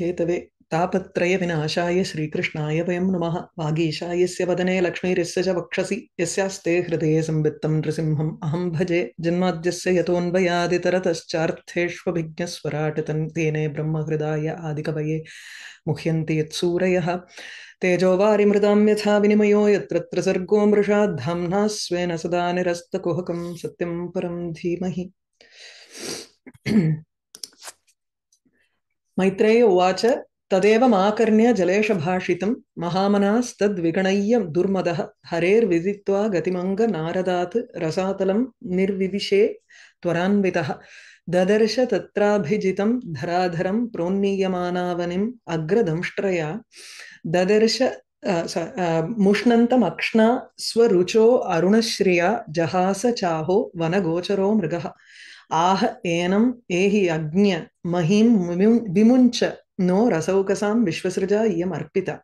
Hathaway तापत्रय विनाशाय श्रीकृष्णाय नुम नमः से वदने लक्ष्मीरस्य च वक्षसि यस्यास्ते हृदये संवित्तं नृसिंहम् अहं भजे जन्माद्यस्य यतोऽन्वयादितरतश्चार्थेष्वभिज्ञस्वराटतन् तेने ब्रह्महृदाय आदिकवये मुह्यन्ति यत्सूरयः तेजोवारिमृदां यथा विनिमयो यत्र सर्गो मृषाद्धाम्ना स्वेन सदा निरस्तकुहकं सत्यं परं धीमहि मैत्रेय उवाच तदेव जलेश भाषित महामनास्तद्विगणय्य दुर्मद हरेर्विदित्वा गतिमङ्गनारदात् रसातलं निर्विदिशे त्वरान्वितः ददर्श तत्राभिजितं धराधरं प्रोन्नीयमानावनिम् अग्रदंष्ट्रया ददर्श मुष्णन्तमक्ष्णा स्वरुचो अरुणश्रिया जहास चाहो वनगोचरो मृगः ஆஹ ஏனம் ஏஹி அக்ஞ மஹீம் விமுஞ்ச நோ ரசௌகசாம் விஸ்வசிருஜா இயம் அர்ப்பிதா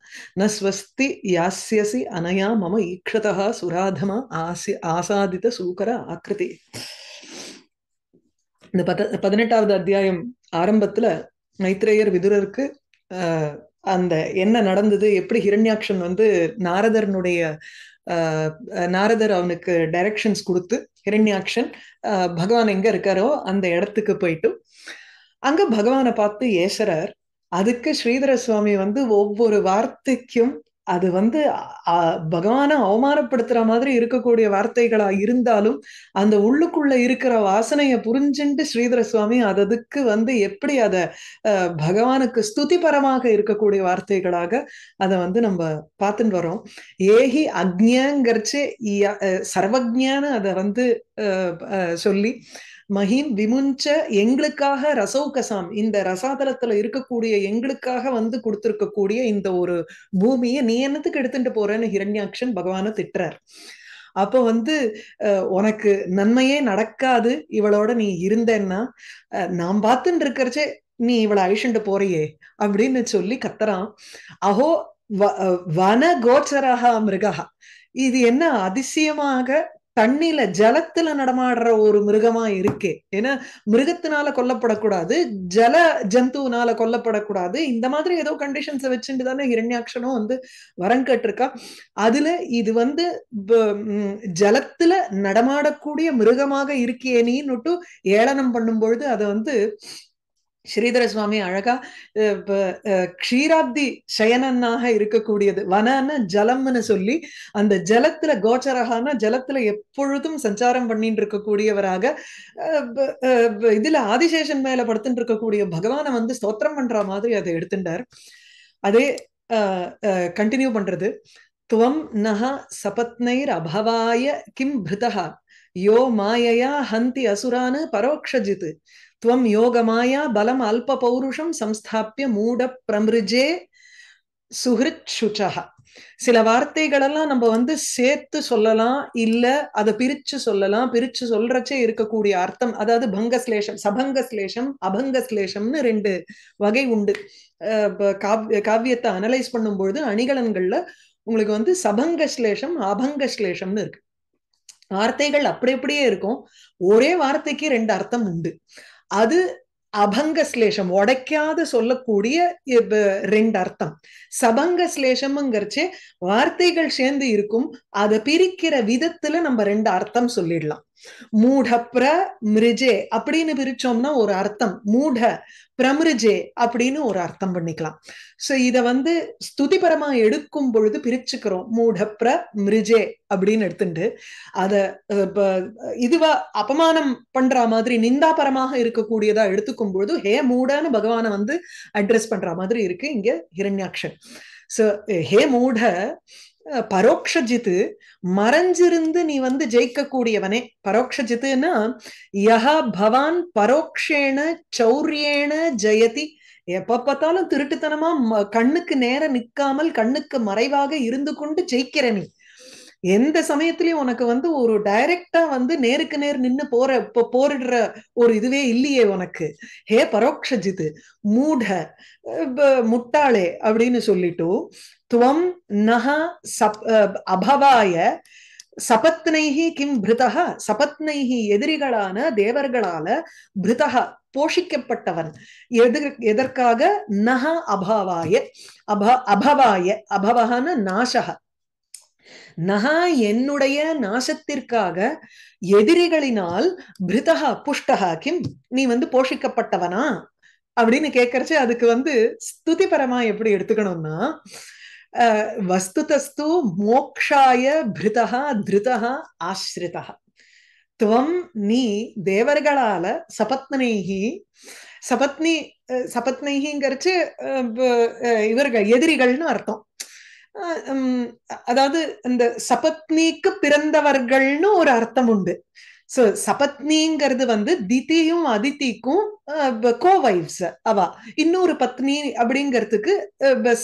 ந ஸ்வஸ்தி யாஸ்யசி அனயா மம ஈக்ஷதா சுராதமா ஆசி ஆசாதித சூக்கர ஆக்கிருதி இந்த பத பதினெட்டாவது அத்தியாயம் ஆரம்பத்துல மைத்ரேயர் விதுரருக்கு அந்த என்ன நடந்தது எப்படி ஹிரண்யாட்சன் வந்து நாரதர்னுடைய நாரதர் அவனுக்கு டைரக்ஷன்ஸ் கொடுத்து ஹிரண்யாக்ஷன் பகவான் எங்க இருக்காரோ அந்த இடத்துக்கு போயிட்டு அங்க பகவானை பார்த்து ஏசுறார் அதுக்கு ஸ்ரீதர சுவாமி வந்து ஒவ்வொரு வார்த்தைக்கும் அது வந்து பகவானை அவமானப்படுத்துற மாதிரி இருக்கக்கூடிய வார்த்தைகளா இருந்தாலும் அந்த உள்ளுக்குள்ள இருக்கிற வாசனையை புரிஞ்சுட்டு ஸ்ரீதர சுவாமி அததுக்கு வந்து எப்படி அதை பகவானுக்கு ஸ்துதிபரமாக இருக்கக்கூடிய வார்த்தைகளாக அதை வந்து நம்ம பார்த்துட்டு வரோம் ஏஹி அக்ஞங்கிறச்சு சர்வஜான அதை வந்து சொல்லி மஹிம் விமுஞ்ச எங்களுக்காக ரசௌகசாம் இந்த ரசாதலத்துல இருக்கக்கூடிய எங்களுக்காக வந்து கொடுத்திருக்கக்கூடிய இந்த ஒரு பூமியை நீ என்னத்துக்கு எடுத்துட்டு போறேன்னு ஹிரண்யாக்ஷன் பகவான திட்டுறார் அப்ப வந்து உனக்கு நன்மையே நடக்காது இவளோட நீ இருந்தேன்னா நாம் பார்த்துட்டு இருக்கிறச்சே நீ இவளை அழிச்சுட்டு போறியே அப்படின்னு சொல்லி கத்துறான் அஹோ வன கோச்சரகா மிருகா இது என்ன அதிசயமாக தண்ணில ஜலத்துல நடமாடுற ஒரு மிருகமா இருக்கே ஏன்னா மிருகத்தினால கொல்லப்படக்கூடாது ஜல ஜந்துனால கொல்லப்படக்கூடாது இந்த மாதிரி ஏதோ கண்டிஷன்ஸை வச்சுட்டு தானே இரண்யாட்சனும் வந்து வரம் கேட்டிருக்கா அதுல இது வந்து ஜலத்துல நடமாடக்கூடிய மிருகமாக இருக்கேனின்னுட்டு ஏளனம் பண்ணும் பொழுது அதை வந்து ஸ்ரீதர சுவாமி அழகா க்ஷீராப்தி சயனன்னாக இருக்கக்கூடியது வனன்னு ஜலம்னு சொல்லி அந்த ஜலத்துல கோச்சரகான ஜலத்துல எப்பொழுதும் சஞ்சாரம் பண்ணிட்டு இருக்கக்கூடியவராக இதுல ஆதிசேஷன் மேல படுத்துட்டு இருக்கக்கூடிய பகவானை வந்து ஸ்தோத்திரம் பண்ற மாதிரி அதை எடுத்துட்டார் அதே கண்டினியூ பண்றது துவம் நக சபத்னைர் அபவாய கிம் பிருதா யோ மாயையா ஹந்தி அசுரானு பரோக்ஷஜித்து துவம் யோகமாயா பலம் அல்ப பௌருஷம் சம்ஸ்தாபிய மூட பிரமிருஜே சுஹிருத் சில சில வார்த்தைகளெல்லாம் நம்ம வந்து சேர்த்து சொல்லலாம் இல்ல அதை பிரிச்சு சொல்லலாம் பிரிச்சு சொல்றச்சே இருக்கக்கூடிய அர்த்தம் அதாவது பங்க சிலேஷம் சபங்க ஸ்லேஷம் அபங்க ஸ்லேஷம்னு ரெண்டு வகை உண்டு காவியத்தை அனலைஸ் பண்ணும்பொழுது அணிகலன்கள்ல உங்களுக்கு வந்து சபங்க ஸ்லேஷம் அபங்க ஸ்லேஷம்னு இருக்கு வார்த்தைகள் அப்படி அப்படியே இருக்கும் ஒரே வார்த்தைக்கு ரெண்டு அர்த்தம் உண்டு அது அபங்க ஸ்லேஷம் உடைக்காது சொல்லக்கூடிய ரெண்டு அர்த்தம் சபங்க ஸ்லேஷம்ங்கிறச்சு வார்த்தைகள் சேர்ந்து இருக்கும் அதை பிரிக்கிற விதத்துல நம்ம ரெண்டு அர்த்தம் சொல்லிடலாம் மூடப்ர மிருஜே அப்படின்னு பிரிச்சோம்னா ஒரு அர்த்தம் மூட பிரமிருஜே அப்படின்னு ஒரு அர்த்தம் பண்ணிக்கலாம் சோ இத வந்து ஸ்துதிபரமா எடுக்கும் பொழுது பிரிச்சுக்கிறோம் மூடப்ர மிருஜே அப்படின்னு எடுத்துட்டு அத இதுவா அபமானம் பண்ற மாதிரி நிந்தாபரமாக இருக்கக்கூடியதா எடுத்துக்கும் பொழுது ஹே மூடன்னு பகவான வந்து அட்ரஸ் பண்ற மாதிரி இருக்கு இங்க ஹிரண்யாக்ஷன் சோ ஹே மூட பரோக்ஷஜித்து மறைஞ்சிருந்து நீ வந்து ஜெயிக்கக்கூடியவனே பரோக்ஷஜித்துன்னா யஹா பவான் பரோக்ஷேன சௌரியேன ஜெயதி எப்ப பார்த்தாலும் திருட்டுத்தனமா கண்ணுக்கு நேர நிக்காமல் கண்ணுக்கு மறைவாக இருந்து கொண்டு ஜெயிக்கிற நீ எந்த சமயத்திலயும் உனக்கு வந்து ஒரு டைரக்டா வந்து நேருக்கு நேர் நின்னு போற போரிடுற ஒரு இதுவே இல்லையே உனக்கு ஹே பரோக்ஷஜித்து மூட முட்டாளே அப்படின்னு சொல்லிட்டு துவம் நக அபவாய சபத்னைஹி கிம் பிருதக சபத்னைஹி எதிரிகளான தேவர்களால பிருதக போஷிக்கப்பட்டவன் எது எதற்காக நக அபவாய அப அபவாய அபவகன நாசக நகா என்னுடைய நாசத்திற்காக எதிரிகளினால் பிருதக புஷ்டகா கிம் நீ வந்து போஷிக்கப்பட்டவனா அப்படின்னு கேக்குறச்சு அதுக்கு வந்து ஸ்துதிபரமா எப்படி எடுத்துக்கணும்னா வஸ்துதஸ்து மோக்ஷாய பிரிதா திருதா ஆசிரிதா துவம் நீ தேவர்களால சபத்னேகி சபத்னி சபத்னேகிங்கிறச்சு இவர்கள் எதிரிகள்னு அர்த்தம் அதாவது இந்த சபத்னிக்கு பிறந்தவர்கள்னு ஒரு அர்த்தம் உண்டு சோ சபத்னிங்கிறது வந்து திதியும் அதித்திக்கும் கோவைஸ் அவா இன்னொரு பத்னி அப்படிங்கிறதுக்கு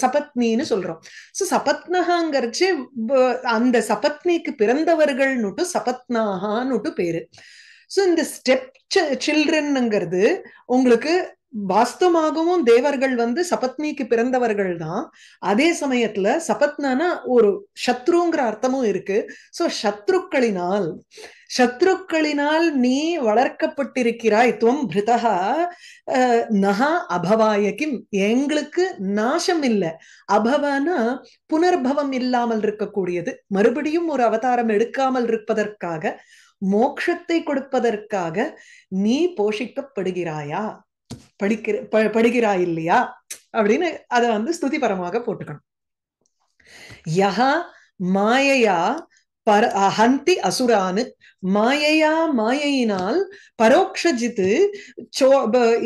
சபத்னின்னு சொல்றோம் சோ சபத்னகாங்கிறச்சு அந்த சபத்னிக்கு பிறந்தவர்கள்னுட்டு சபத்னாகான்னுட்டு பேரு சோ இந்த ஸ்டெப் சில்ட்ரன்ங்கிறது உங்களுக்கு வாஸ்தவமாகவும் தேவர்கள் வந்து சபத்னிக்கு பிறந்தவர்கள் தான் அதே சமயத்துல சபத்னா ஒரு சத்ருங்கிற அர்த்தமும் இருக்கு சோ சத்ருக்களினால் சத்ருக்களினால் நீ வளர்க்கப்பட்டிருக்கிறாய் துவம் பிரிதா நகா அபவாயக்கிம் எங்களுக்கு நாசம் இல்லை அபவனா புனர்பவம் இல்லாமல் இருக்கக்கூடியது மறுபடியும் ஒரு அவதாரம் எடுக்காமல் இருப்பதற்காக மோக்ஷத்தை கொடுப்பதற்காக நீ போஷிக்கப்படுகிறாயா படிக்கிற ப படுகிறாய் இல்லையா அப்படின்னு அதை வந்து ஸ்துதிபரமாக போட்டுக்கணும் யஹா மாயையா பர ஹந்தி அசுரானு மாயையா மாயையினால் பரோக்ஷஜித்து சோ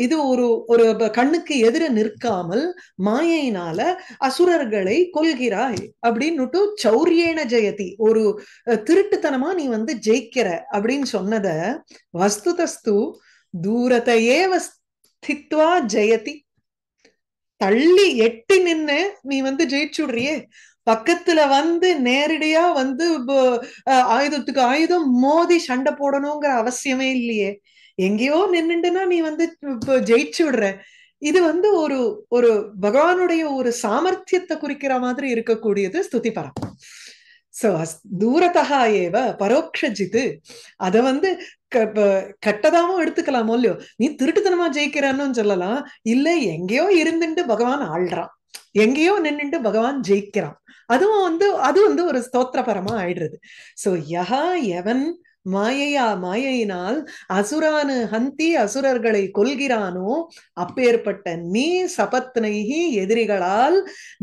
இது ஒரு ஒரு கண்ணுக்கு எதிர நிற்காமல் மாயையினால அசுரர்களை கொள்கிறாய் அப்படின்னுட்டு சௌரியேன ஜெயதி ஒரு திருட்டுத்தனமா நீ வந்து ஜெயிக்கிற அப்படின்னு சொன்னத வஸ்துதஸ்து தூரத்தையே வஸ் ஸ்தித்வா ஜெயதி தள்ளி எட்டி நின்னு நீ வந்து ஜெயிச்சுடுறியே பக்கத்துல வந்து நேரடியா வந்து ஆயுதத்துக்கு ஆயுதம் மோதி சண்டை போடணுங்கிற அவசியமே இல்லையே எங்கேயோ நின்னுட்டுனா நீ வந்து ஜெயிச்சு விடுற இது வந்து ஒரு ஒரு பகவானுடைய ஒரு சாமர்த்தியத்தை குறிக்கிற மாதிரி இருக்கக்கூடியது ஸ்துதி பரம் சோ தூரத்தகா ஏவ பரோக்ஷஜித்து அதை வந்து கட்டதாவும் எடுத்துக்கலாமோ இல்லையோ நீ திருட்டுத்தனமா ஜெயிக்கிறான்னு சொல்லலாம் இல்ல எங்கேயோ இருந்துட்டு பகவான் ஆள்றான் எங்கேயோ நின்றுட்டு பகவான் ஜெயிக்கிறான் அதுவும் வந்து அது வந்து ஒரு ஸ்தோத்திரபரமா ஆயிடுறது சோ யஹா எவன் மாயையா மாயையினால் அசுரானு ஹந்தி அசுரர்களை கொள்கிறானோ அப்பேற்பட்ட நீ சபத்னைகி எதிரிகளால்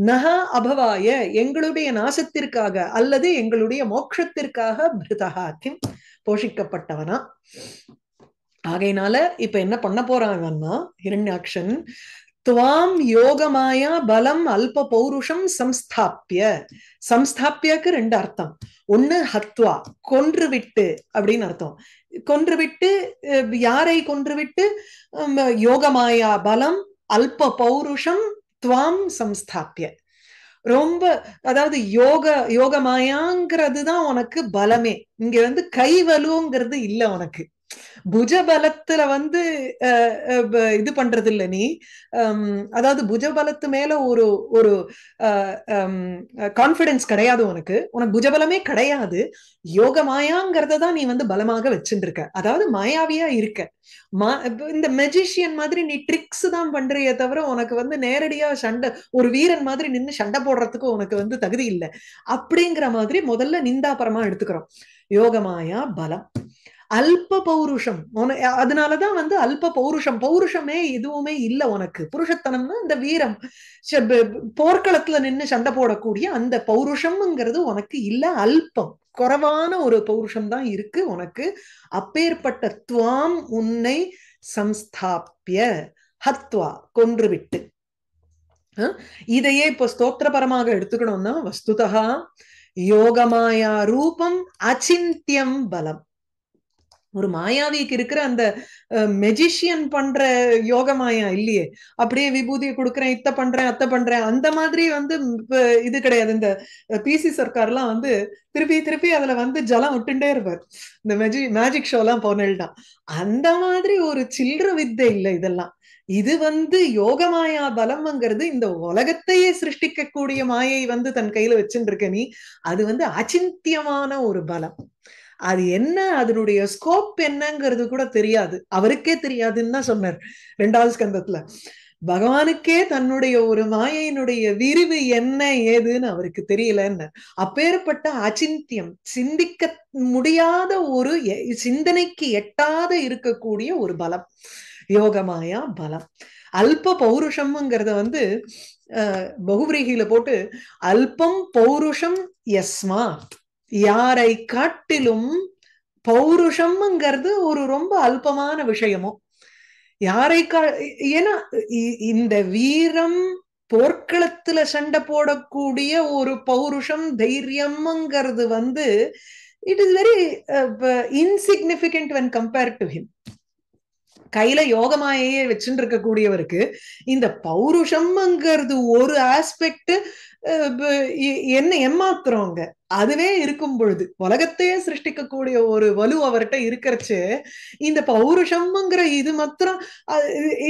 நக அபவாய எங்களுடைய நாசத்திற்காக அல்லது எங்களுடைய மோட்சத்திற்காக பிருதகா போஷிக்கப்பட்டவனா ஆகையினால இப்ப என்ன பண்ண போறாங்கன்னா ஹிரண்யாக்ஷன் துவாம் யோகமாயா பலம் அல்ப பௌருஷம் சம்ஸ்தாப்பிய சம்ஸ்தாப்பியக்கு ரெண்டு அர்த்தம் ஒண்ணு ஹத்வா கொன்று விட்டு அப்படின்னு அர்த்தம் கொன்று விட்டு யாரை கொன்று விட்டு யோகமாயா பலம் அல்ப பௌருஷம் துவாம் சம்ஸ்தாப்பிய ரொம்ப அதாவது யோக யோகமாயாங்கிறது தான் உனக்கு பலமே இங்க வந்து கை வலுங்கிறது இல்லை உனக்கு புஜபலத்துல வந்து இது பண்றது இல்ல நீ அதாவது புஜபலத்து மேல ஒரு ஒரு கான்பிடன்ஸ் கிடையாது உனக்கு உனக்கு புஜபலமே கிடையாது யோக மாயாங்கிறத தான் நீ வந்து பலமாக வச்சுட்டு இருக்க அதாவது மாயாவியா இருக்க மா இந்த மெஜிஷியன் மாதிரி நீ ட்ரிக்ஸ் தான் பண்றிய தவிர உனக்கு வந்து நேரடியா சண்டை ஒரு வீரன் மாதிரி நின்று சண்டை போடுறதுக்கு உனக்கு வந்து தகுதி இல்லை அப்படிங்கிற மாதிரி முதல்ல நிந்தாபரமா எடுத்துக்கிறோம் யோகமாயா பலம் அல்ப பௌருஷம் அதனாலதான் வந்து அல்ப பௌருஷம் பௌருஷமே எதுவுமே இல்லை உனக்கு புருஷத்தனம்னா இந்த வீரம் போர்க்களத்துல நின்று சண்டை போடக்கூடிய அந்த பௌருஷம்ங்கிறது உனக்கு இல்ல அல்பம் குறைவான ஒரு பௌருஷம் தான் இருக்கு உனக்கு அப்பேற்பட்ட துவாம் உன்னை சம்ஸ்தாபிய ஹத்வா கொன்றுவிட்டு இதையே இப்போ ஸ்தோத்திரபரமாக எடுத்துக்கணும்னா வஸ்துதா யோகமாயா ரூபம் அச்சிந்தியம் பலம் ஒரு மாயாவிக்கு இருக்கிற அந்த மெஜிஷியன் பண்ற யோக மாயா இல்லையே அப்படியே விபூதியை கொடுக்குறேன் இத்த பண்றேன் அத்தை பண்றேன் அந்த மாதிரி வந்து இது கிடையாது இந்த பிசி சர்க்கார்லாம் வந்து திருப்பி திருப்பி அதுல வந்து ஜலம் விட்டுண்டே இருப்பார் இந்த மெஜி மேஜிக் ஷோலாம் பொனல்டான் அந்த மாதிரி ஒரு சில்லற வித்தை இல்லை இதெல்லாம் இது வந்து யோகமாயா பலம்ங்கிறது இந்த உலகத்தையே சிருஷ்டிக்கக்கூடிய மாயை வந்து தன் கையில வச்சுட்டு இருக்க நீ அது வந்து அச்சித்தியமான ஒரு பலம் அது என்ன அதனுடைய ஸ்கோப் என்னங்கிறது கூட தெரியாது அவருக்கே தெரியாதுன்னு தான் சொன்னார் ரெண்டாவது ஸ்கந்தத்துல பகவானுக்கே தன்னுடைய ஒரு மாயையினுடைய விரிவு என்ன ஏதுன்னு அவருக்கு என்ன அப்பேற்பட்ட அச்சிந்தியம் சிந்திக்க முடியாத ஒரு சிந்தனைக்கு எட்டாத இருக்கக்கூடிய ஒரு பலம் யோகமாயா பலம் அல்ப பௌருஷம்ங்கிறத வந்து அஹ் போட்டு அல்பம் பௌருஷம் எஸ்மா யாரை காட்டிலும் பௌருஷம்ங்கிறது ஒரு ரொம்ப அல்பமான விஷயமோ யாரை கா ஏன்னா இந்த வீரம் போர்க்களத்துல சண்டை போடக்கூடிய ஒரு பௌருஷம் தைரியம்ங்கிறது வந்து it is very insignificant when compared to him கையில யோகமாயையே வச்சுட்டு இருக்கக்கூடியவருக்கு இந்த பௌருஷம்ங்கிறது ஒரு ஆஸ்பெக்ட் என்ன எம்மாத்துறவங்க அதுவே இருக்கும் பொழுது உலகத்தையே சிருஷ்டிக்கக்கூடிய ஒரு வலு அவர்கிட்ட இருக்கிறச்சு இந்த பௌருஷம்ங்கிற இது மாத்திரம்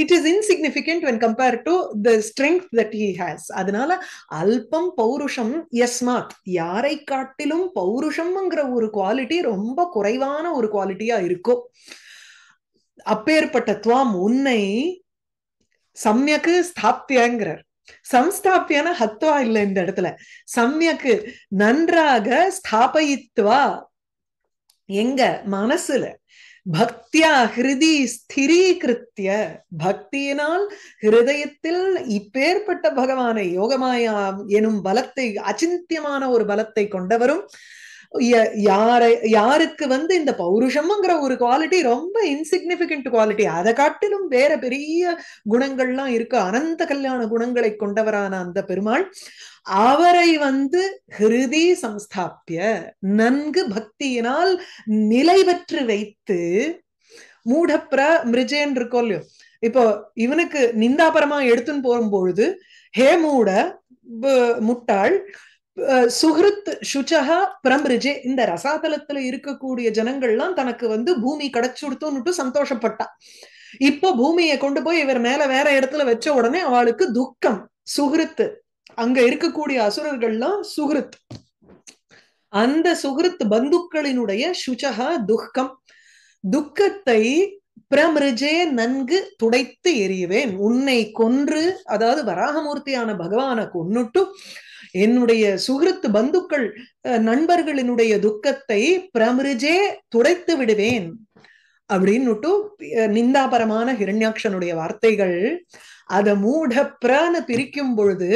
it is insignificant when compare to the strength that he has அதனால அல்பம் பௌருஷம் எஸ்மாத் யாரை காட்டிலும் பௌருஷம்ங்கிற ஒரு குவாலிட்டி ரொம்ப குறைவான ஒரு குவாலிட்டியா இருக்கும் அப்பேற்பட்ட துவாம் உன்னை சம்யக்கு ஸ்தாப்தியங்கிறார் சம்ஸ்தாப்தியான ஹத்வா இல்லை இந்த இடத்துல சம்யக்கு நன்றாக ஸ்தாபயித்வா எங்க மனசுல பக்தியா ஹிருதி ஸ்திரீகிருத்திய பக்தியினால் ஹிருதயத்தில் இப்பேற்பட்ட பகவானை யோகமாயா எனும் பலத்தை அச்சிந்தியமான ஒரு பலத்தை கொண்டவரும் யாரை யாருக்கு வந்து இந்த பௌருஷம்ங்கிற ஒரு குவாலிட்டி ரொம்ப இன்சிக்னிபிகண்ட் குவாலிட்டி அதை காட்டிலும் வேற பெரிய குணங்கள்லாம் இருக்கு அனந்த கல்யாண குணங்களை கொண்டவரான அந்த பெருமாள் அவரை வந்து ஹிருதி சம்ஸ்தாப்பிய நன்கு பக்தியினால் நிலை பெற்று வைத்து மூடப்பிர மிருஜேன் இருக்கோ இல்லையோ இப்போ இவனுக்கு நிந்தாபரமா எடுத்துன்னு போகும்பொழுது ஹே மூட முட்டாள் சுகிருத் சுச்சகா பிரம்ரிஜே இந்த ரசாதலத்துல இருக்கக்கூடிய ஜனங்கள்லாம் தனக்கு வந்து பூமி கிடைச்சுடுத்தோன்னுட்டு சந்தோஷப்பட்டா இப்போ பூமியை கொண்டு போய் இவர் மேல வேற இடத்துல வச்ச உடனே அவளுக்கு துக்கம் சுகிருத்து அங்க இருக்கக்கூடிய அசுரர்கள்லாம் சுகிருத் அந்த சுகிருத் பந்துக்களினுடைய சுச்சகா துக்கம் துக்கத்தை பிரமிருஜே நன்கு துடைத்து எறிவேன் உன்னை கொன்று அதாவது வராகமூர்த்தியான பகவான கொன்னுட்டு என்னுடைய சுகிருத்து பந்துக்கள் நண்பர்களினுடைய துக்கத்தை பிரமிருஜே துடைத்து விடுவேன் அப்படின்னுட்டு நிந்தாபரமான ஹிரண்யாட்சனுடைய வார்த்தைகள் அத மூட பிரான்னு பிரிக்கும் பொழுது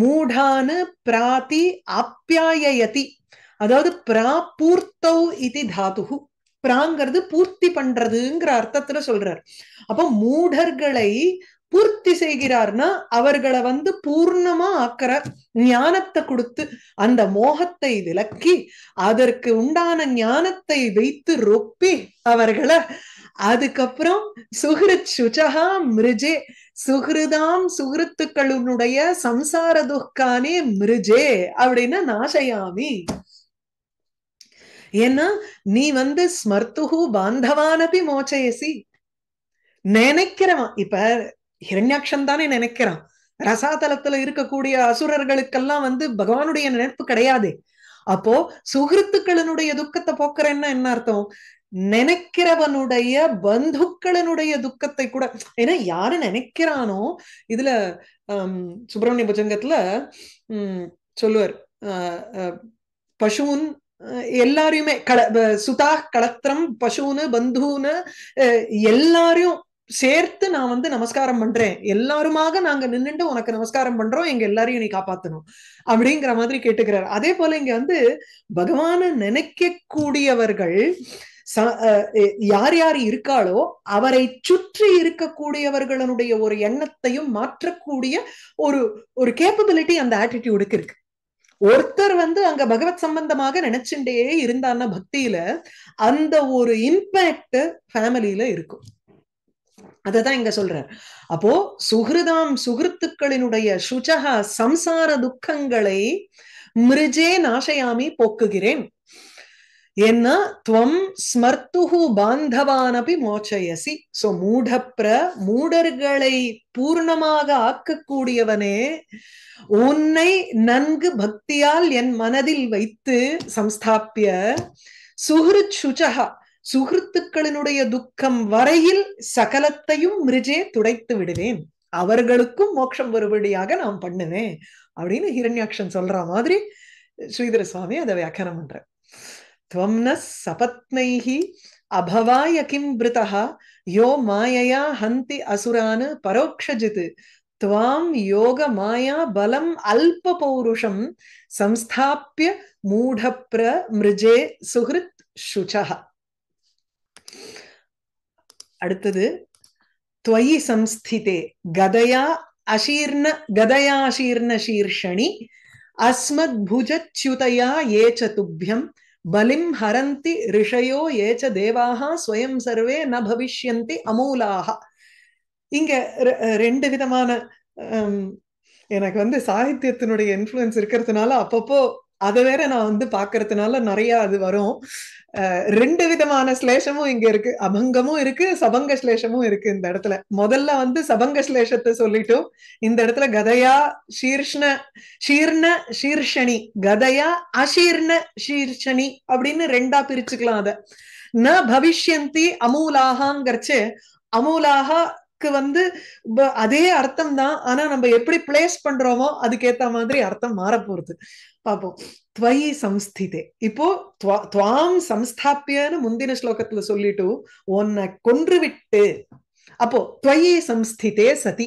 மூடானு பிராதி அப்பியாயதி அதாவது பிராபூர்த்தௌ இது தாதுகு பிராங்கிறது பூர்த்தி பண்றதுங்கிற அர்த்தத்துல சொல்றார் அப்ப மூடர்களை பூர்த்தி செய்கிறார்னா அவர்களை வந்து பூர்ணமா ஆக்கிற ஞானத்தை கொடுத்து அந்த மோகத்தை விலக்கி அதற்கு உண்டான ஞானத்தை வைத்து ரொப்பி அவர்களை அதுக்கப்புறம் சுகிருத் சுஜகா மிருஜே சுகிருதாம் சுகிருத்துக்களுடைய சம்சார துக்கானே மிருஜே அப்படின்னு நாசயாமி ஏன்னா நீ வந்து ஸ்மர்த்துகு பாந்தவானபி மோச்சயசி நினைக்கிறவன் இப்ப ஹிரண்யாட்சன் தானே நினைக்கிறான் ரசாதலத்துல இருக்கக்கூடிய அசுரர்களுக்கெல்லாம் வந்து பகவானுடைய நினைப்பு கிடையாது அப்போ சுகிருத்துக்களினுடைய துக்கத்தை போக்குறேன்னா என்ன அர்த்தம் நினைக்கிறவனுடைய பந்துக்களினுடைய துக்கத்தை கூட ஏன்னா யாரு நினைக்கிறானோ இதுல சுப்பிரமணிய புஜங்கத்துல உம் சொல்லுவார் பசுவின் எல்லாரையுமே கள சுதா களத்திரம் பசுன்னு பந்துன்னு எல்லாரையும் சேர்த்து நான் வந்து நமஸ்காரம் பண்றேன் எல்லாருமாக நாங்க நின்றுட்டு உனக்கு நமஸ்காரம் பண்றோம் எங்க எல்லாரையும் நீ காப்பாத்தணும் அப்படிங்கிற மாதிரி கேட்டுக்கிறாரு அதே போல இங்க வந்து பகவான நினைக்க கூடியவர்கள் யார் யார் இருக்காளோ அவரை சுற்றி இருக்கக்கூடியவர்களுடைய ஒரு எண்ணத்தையும் மாற்றக்கூடிய ஒரு ஒரு கேப்பபிலிட்டி அந்த ஆட்டிடியூடுக்கு இருக்கு ஒருத்தர் வந்து அங்க பகவத் சம்பந்தமாக நினைச்சுட்டே இருந்தான்னா பக்தியில அந்த ஒரு இம்பேக்ட் ஃபேமிலியில இருக்கும் அததான் இங்க சொல்றார் அப்போ சுகிருதாம் சுகிருத்துக்களினுடைய சுஜக சம்சார துக்கங்களை மிருஜே நாசையாமி போக்குகிறேன் என்ன துவம் ஸ்மர்த்துகு பாந்தவானபி மோச்சயசி சோ மூடப்ர மூடர்களை பூர்ணமாக ஆக்கக்கூடியவனே உன்னை நன்கு பக்தியால் என் மனதில் வைத்து சம்ஸ்தாப்பிய சுகிருத் சுஜகா சுகிருத்துக்களினுடைய துக்கம் வரையில் சகலத்தையும் மிருஜே துடைத்து விடுவேன் அவர்களுக்கும் மோட்சம் வருபடியாக நான் பண்ணுவேன் அப்படின்னு ஹிரண்யாக்ஷன் சொல்ற மாதிரி ஸ்ரீதர சுவாமி அதை வியாக்கியானம் பண்ற துவம்ன சபத்னைஹி அபவாய கிம் பிருதா யோ மாயையா ஹந்தி அசுரானு பரோக்ஷஜித் துவாம் யோக மாயா பலம் அல்ப பௌருஷம் சம்ஸ்தாபிய மூடப்ர மிருஜே சுகிருத் சுச்சகா அடுத்தது துவயி சம்ஸ்திதே கதையா அசீர்ண கதையா அசீர்ண சீர்ஷணி அஸ்மத் புஜச்சுதையா ஏச்ச துப்பியம் பலிம் ஹரந்தி ரிஷயோ ஏச்ச தேவாக ஸ்வயம் சர்வே ந பவிஷ்யந்தி அமூலாக இங்க ரெண்டு விதமான எனக்கு வந்து சாகித்யத்தினுடைய இன்ஃப்ளூயன்ஸ் இருக்கிறதுனால அப்பப்போ அதை வேற நான் வந்து பாக்குறதுனால நிறைய அது வரும் ரெண்டு விதமான ஸ்லேஷமும் இங்க இருக்கு அபங்கமும் இருக்கு சபங்க ஸ்லேஷமும் இருக்கு இந்த இடத்துல முதல்ல வந்து சபங்க ஸ்லேஷத்தை சொல்லிட்டோம் இந்த இடத்துல கதையா ஷீர்ஷ்ண ஷீர்ண ஷீர்ஷணி கதையா அஷீர்ண ஷீர்ஷணி அப்படின்னு ரெண்டா பிரிச்சுக்கலாம் அத ந பவிஷ்யந்தி அமூலாகாங்கிறச்சு அமூலாக வந்து அதே அர்த்தம் தான் ஆனா நம்ம எப்படி பிளேஸ் பண்றோமோ அதுக்கேத்த மாதிரி அர்த்தம் மாற போறது துவயி சம்ஸ்திதே இப்போ துவாம் சம்ஸ்தாப்பியன்னு முந்தின ஸ்லோகத்துல சொல்லிட்டு உன்னை கொன்று விட்டு அப்போ துவயி சம்ஸ்திதே சதி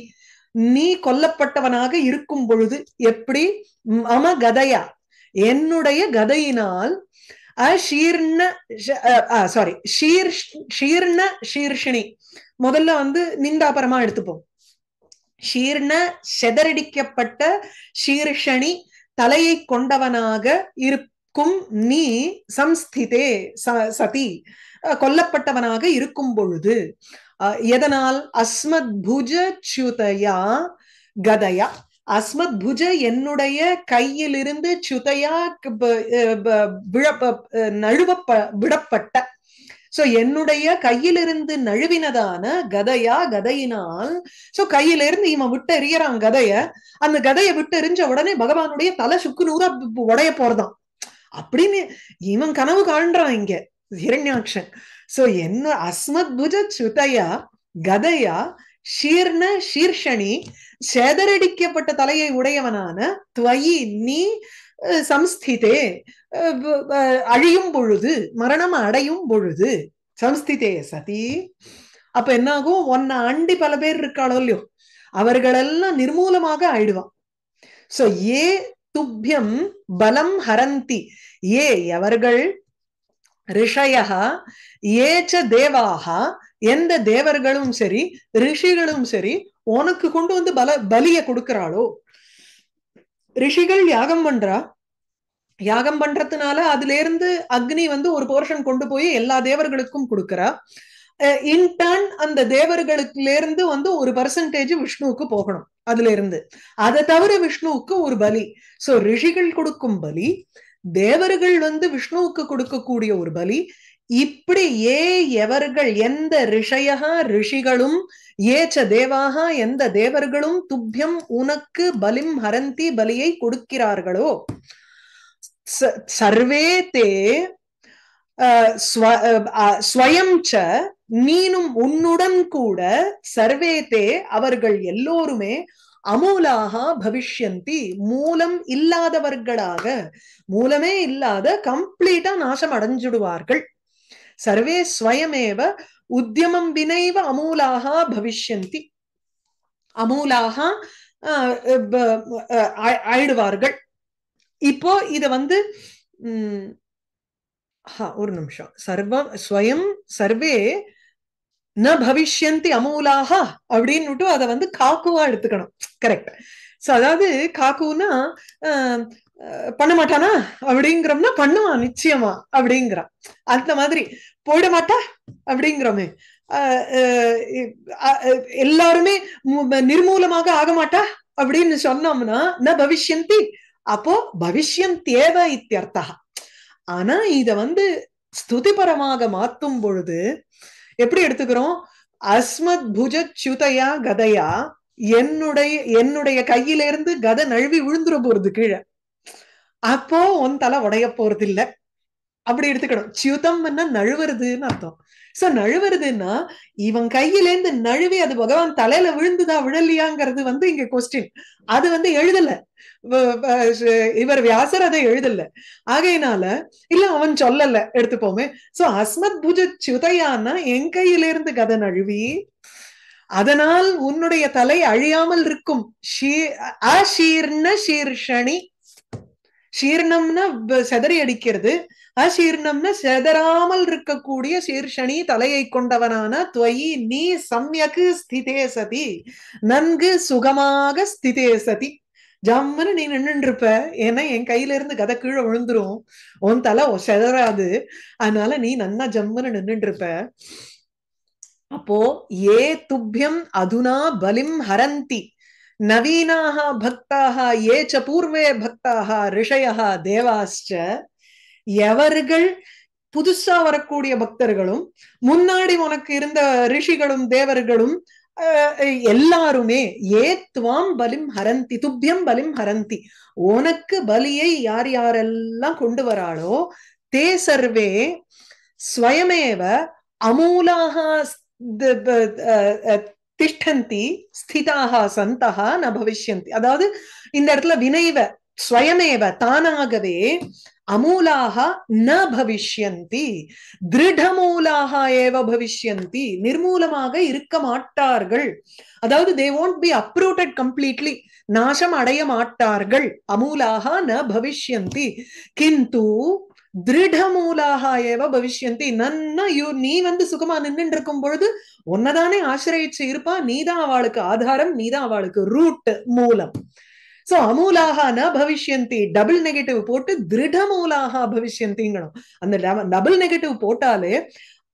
நீ கொல்லப்பட்டவனாக இருக்கும் பொழுது எப்படி அம கதையா என்னுடைய கதையினால் அஷீர்ண சாரி ஷீர் ஷீர்ண ஷீர்ஷினி முதல்ல வந்து நிந்தாபரமா எடுத்துப்போம் ஷீர்ண செதறடிக்கப்பட்ட ஷீர்ஷணி தலையை கொண்டவனாக இருக்கும் நீ சம்ஸ்திதே சதி கொல்லப்பட்டவனாக இருக்கும் பொழுது எதனால் அஸ்மத் புஜ சுதயா கதயா அஸ்மத் புஜ என்னுடைய கையிலிருந்து சுதையா நழுவ விடப்பட்ட சோ என்னுடைய கையிலிருந்து நழுவினதான கதையா கதையினால் சோ கையிலிருந்து இவன் விட்டு எறியறான் கதைய அந்த கதையை விட்டு எரிஞ்ச உடனே பகவானுடைய தலை சுக்கு நூறா உடைய போறதான் அப்படின்னு இவன் கனவு காண்றான் இங்க ஹிரண்யாட்சன் சோ என்ன அஸ்மத் புஜ சுதையா கதையா ஷீர்ண ஷீர்ஷணி சேதரடிக்கப்பட்ட தலையை உடையவனான துவயி நீ சம்ஸ்திதே அழியும் பொழுது மரணம் அடையும் பொழுது சம்ஸ்திதே சதி அப்ப என்ன ஆகும் ஒன்ன ஆண்டி பல பேர் இருக்காளோ இல்லையோ அவர்களெல்லாம் நிர்மூலமாக ஆயிடுவான் சோ ஏ துப்பியம் பலம் ஹரந்தி ஏ எவர்கள் ரிஷயா ஏச்ச தேவாக எந்த தேவர்களும் சரி ரிஷிகளும் சரி உனக்கு கொண்டு வந்து பல பலிய கொடுக்கிறாளோ ரிஷிகள் யாகம் பண்றா யாகம் பண்றதுனால அதுல இருந்து அக்னி வந்து ஒரு போர்ஷன் கொண்டு போய் எல்லா தேவர்களுக்கும் கொடுக்கறா இன்டர்ன் அந்த தேவர்களுக்குல இருந்து வந்து ஒரு பர்சன்டேஜ் விஷ்ணுவுக்கு போகணும் அதுல இருந்து அதை தவிர விஷ்ணுவுக்கு ஒரு பலி சோ ரிஷிகள் கொடுக்கும் பலி தேவர்கள் வந்து விஷ்ணுவுக்கு கொடுக்கக்கூடிய ஒரு பலி இப்படி ஏ எவர்கள் எந்த ரிஷயகா ரிஷிகளும் ஏச்ச தேவாகா எந்த தேவர்களும் துப்பியம் உனக்கு பலிம் ஹரந்தி பலியை கொடுக்கிறார்களோ சர்வே தே ஸ்வயம் ச நீனும் உன்னுடன் கூட சர்வேதே அவர்கள் எல்லோருமே அமூலாக பவிஷ்யந்தி மூலம் இல்லாதவர்களாக மூலமே இல்லாத கம்ப்ளீட்டா நாசம் அடைஞ்சிடுவார்கள் சர்வே ஸ்வயமேவ உத்தியமம் வினைவ அமூலாக பவிஷ்யந்தி அமூலாக ஆயிடுவார்கள் இப்போ இத வந்து உம் ஒரு நிமிஷம் சர்வம் ஸ்வயம் சர்வே அஹ் ந பவிஷ்யந்தி அமூலாக அப்படின்னுட்டு அதை வந்து காக்குவா எடுத்துக்கணும் கரெக்ட் ஸோ அதாவது காக்குன்னா பண்ண மாட்டானா அப்படிங்கிறோம்னா பண்ணுவான் நிச்சயமா அப்படிங்கிறான் அந்த மாதிரி போயிட மாட்டா அப்படிங்கிறோமே எல்லாருமே நிர்மூலமாக ஆக மாட்டா அப்படின்னு சொன்னோம்னா ந பவிஷ்யந்தி அப்போ பவிஷ்யம் தேவை இத்தியர்த்தா ஆனா இத வந்து ஸ்துதிபரமாக மாத்தும் பொழுது எப்படி எடுத்துக்கிறோம் அஸ்மத் புஜ சுதையா கதையா என்னுடைய என்னுடைய கையில இருந்து கதை நழுவி விழுந்துட போறது கீழே அப்போ உன் தலை உடைய போறது இல்லை அப்படி எடுத்துக்கணும் என்ன நழுவுறதுன்னு அர்த்தம் சோ நழுவுறதுன்னா இவன் கையில இருந்து நழுவி அது பகவான் தலையில விழுந்துதா விழலியாங்கிறது வந்து இங்க கொஸ்டின் அது வந்து எழுதல இவர் வியாசர் அதை எழுதல ஆகையினால இல்ல அவன் சொல்லல எடுத்துப்போமே சோ அஸ்மத் பூஜ சுதையான்னா என் கையில இருந்து கதை நழுவி அதனால் உன்னுடைய தலை அழியாமல் இருக்கும் அஷீர்ண சீர்ஷணி சீர்ணம்னா செதறி அடிக்கிறது அசீர்ணம்னு செதறாமல் இருக்கக்கூடிய சீர்ஷனி தலையை கொண்டவனான துவயி நீ சம்யக்கு ஸ்திதே சதி நன்கு சுகமாக ஸ்திதே சதி ஜம்முன்னு நீ நின்னு இருப்ப ஏன்னா என் கையில இருந்து கதை கீழே விழுந்துரும் உன் தலை செதறாது அதனால நீ நன்னா ஜம்முன்னு நின்னுட்டு இருப்ப அப்போ ஏ துப்பியம் அதுனா பலிம் ஹரந்தி நவீனாக பக்தாக ஏ ச பூர்வே பக்தாக ரிஷயா தேவாஸ்ச எவர்கள் புதுசா வரக்கூடிய பக்தர்களும் முன்னாடி உனக்கு இருந்த ரிஷிகளும் தேவர்களும் எல்லாருமே ஏத்வாம் பலிம் ஹரந்தி துப்பியம் பலிம் ஹரந்தி உனக்கு பலியை யார் யாரெல்லாம் கொண்டு வராளோ தே சர்வே ஸ்வயமேவ அமூலாக திஷ்டந்தி ஸ்திதாக சந்தகா ந பவிஷ்யந்தி அதாவது இந்த இடத்துல வினைவ ஸ்வயமேவ தானாகவே அமூலாக ந பவிஷ்யந்தி திருடமூலாக ஏவ பவிஷ்யந்தி நிர்மூலமாக இருக்க மாட்டார்கள் அதாவது they won't be uprooted completely நாசம் அடைய மாட்டார்கள் அமூலாக ந பவிஷ்யந்தி கிந்து திருடமூலாக ஏவ பவிஷ்யந்தி நன்னா யூ நீ வந்து சுகமா நின்று இருக்கும் பொழுது உன்னதானே ஆசிரியச்சு இருப்பா நீதான் அவளுக்கு ஆதாரம் நீதான் அவளுக்கு ரூட் மூலம் சோ அமூலாக பவிஷ்யந்தி டபுள் நெகட்டிவ் போட்டு திருடமூலாக பவிஷ்யந்திங்கணும் அந்த டபுள் நெகட்டிவ் போட்டாலே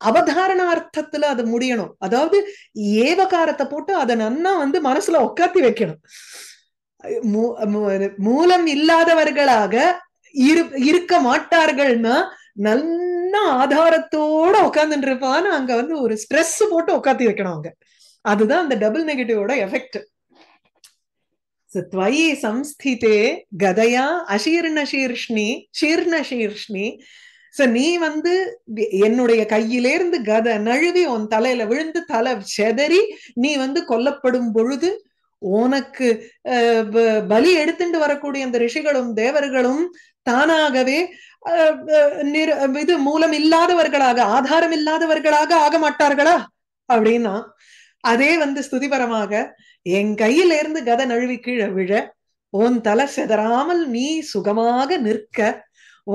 அவதாரண அர்த்தத்துல அது முடியணும் அதாவது ஏவகாரத்தை போட்டு அதை நன்னா வந்து மனசுல உட்காத்தி வைக்கணும் மூலம் இல்லாதவர்களாக இரு இருக்க மாட்டார்கள்னா நல்ல ஆதாரத்தோட உட்காந்துட்டு இருப்பான்னு அங்க வந்து ஒரு ஸ்ட்ரெஸ் போட்டு உட்காத்தி வைக்கணும் அங்க அதுதான் அந்த டபுள் நெகட்டிவோட எஃபெக்ட் துவயி சம்ஸ்திதே கதையா அசீர்ண சீர்ஷ்ணி சீர்ண சீர்ஷ்ணி சோ நீ வந்து என்னுடைய கையிலேருந்து கதை நழுவி உன் தலையில விழுந்து தலை செதறி நீ வந்து கொல்லப்படும் பொழுது உனக்கு பலி எடுத்துட்டு வரக்கூடிய அந்த ரிஷிகளும் தேவர்களும் தானாகவே இது மூலம் இல்லாதவர்களாக ஆதாரம் இல்லாதவர்களாக ஆக மாட்டார்களா அப்படின்னா அதே வந்து ஸ்துதிபரமாக என் கையில இருந்து கதை நழுவி கீழே விழ உன் தலை செதறாமல் நீ சுகமாக நிற்க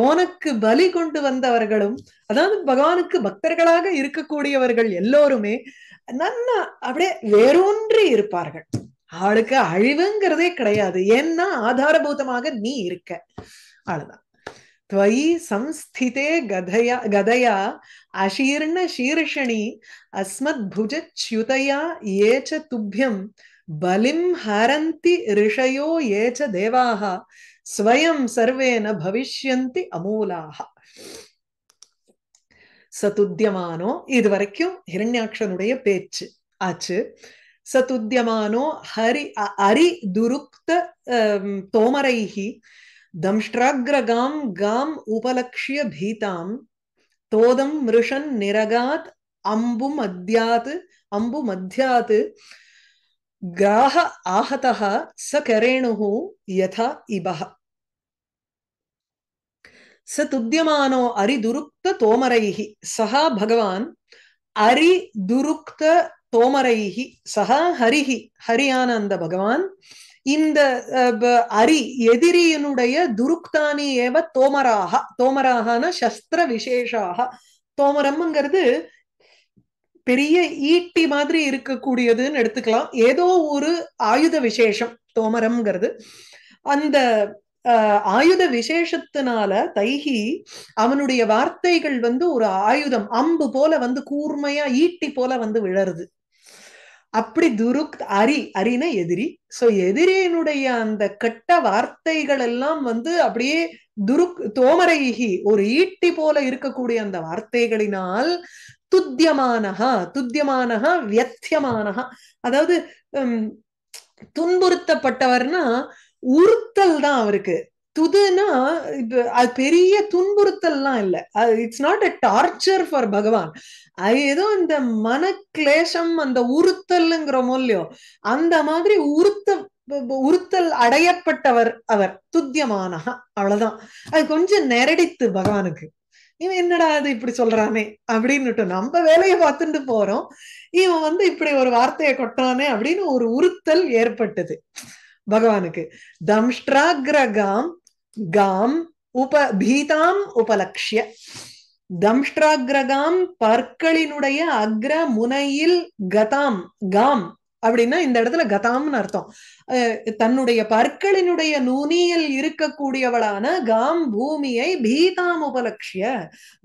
உனக்கு பலி கொண்டு வந்தவர்களும் அதாவது பகவானுக்கு பக்தர்களாக இருக்கக்கூடியவர்கள் எல்லோருமே நன்னா அப்படியே வேரூன்றி இருப்பார்கள் ஆளுக்கு அழிவுங்கிறதே கிடையாது ஏன்னா ஆதாரபூதமாக நீ இருக்க அவ்வளவுதான் துவை சம்ஸ்திதே கதையா கதையா அசீர்ண சீர்ஷணி அஸ்மத் புஜ ஏச்ச துப்பியம் பலிம் ஹரந்தி ரிஷயோ ஏச்ச தேவாக ஸ்வயம் சர்வேன பவிஷ்யந்தி அமூலாக சதுத்தியமானோ இது வரைக்கும் ஹிரண்யாட்சனுடைய பேச்சு ஆச்சு சதுத்தியமானோ ஹரி அரி துருக்த தோமரைஹி தம்ஷ்டாகிரகாம் காம் உபலக்ஷிய பீதாம் தோதம் மிருஷன் நிரகாத் அம்பும் அத்தியாத் அம்பு மத்தியாத் காஹ ஆஹதः स करेणुः यथा இபஹ ச துத்தியமானோ அரிதுருக்த தோமரைஹி சஹா பகவான் அரிதுருக்த தோமரைஹி சகா ஹரிஹி ஹரியான அந்த பகவான் இந்த அரி எதிரியனுடைய துருக்தானி ஏவ தோமராக தோமராகன சஸ்திர விசேஷாக தோமரம்ங்கிறது பெரிய ஈட்டி மாதிரி இருக்கக்கூடியதுன்னு எடுத்துக்கலாம் ஏதோ ஒரு ஆயுத விசேஷம் தோமரம்ங்கிறது அந்த ஆயுத விசேஷத்தினால தைகி அவனுடைய வார்த்தைகள் வந்து ஒரு ஆயுதம் அம்பு போல வந்து கூர்மையா ஈட்டி போல வந்து விழருது அப்படி துருக் அரி அரினா எதிரி சோ எதிரியினுடைய அந்த கெட்ட வார்த்தைகள் எல்லாம் வந்து அப்படியே துருக் தோமரைகி ஒரு ஈட்டி போல இருக்கக்கூடிய அந்த வார்த்தைகளினால் துத்தியமானஹா துத்தியமானஹா வியத்தியமானஹா அதாவது துன்புறுத்தப்பட்டவர்னா உறுத்தல் தான் அவருக்கு துதுனா இப்ப அது பெரிய துன்புறுத்தல்லாம் இல்லை அது it's not a torture for Bhagavan அது ஏதோ இந்த மன கிளேஷம் அந்த உறுத்தல்ங்கிற மூலியம் அந்த மாதிரி உறுத்த உறுத்தல் அடையப்பட்டவர் அவர் துத்தியமானஹா அவ்வளவுதான் அது கொஞ்சம் நெரடித்து பகவானுக்கு இவன் என்னடா அது இப்படி சொல்றானே அப்படின்னுட்டு நம்ம வேலையை பார்த்துட்டு போறோம் இவன் வந்து இப்படி ஒரு வார்த்தையை கொட்டானே அப்படின்னு ஒரு உறுத்தல் ஏற்பட்டது பகவானுக்கு தம்ஷ்டிராகிரகாம் காம் காம் உப பீதாம் உபலக்ஷிய தம்ஷ்டிராகிரகாம் பற்களினுடைய அக்ர முனையில் கதாம் காம் அப்படின்னா இந்த இடத்துல கதாம்னு அர்த்தம் தன்னுடைய பற்களினுடைய நுனியில் இருக்கக்கூடியவளான காம் பூமியை பீதாம் உபலட்சிய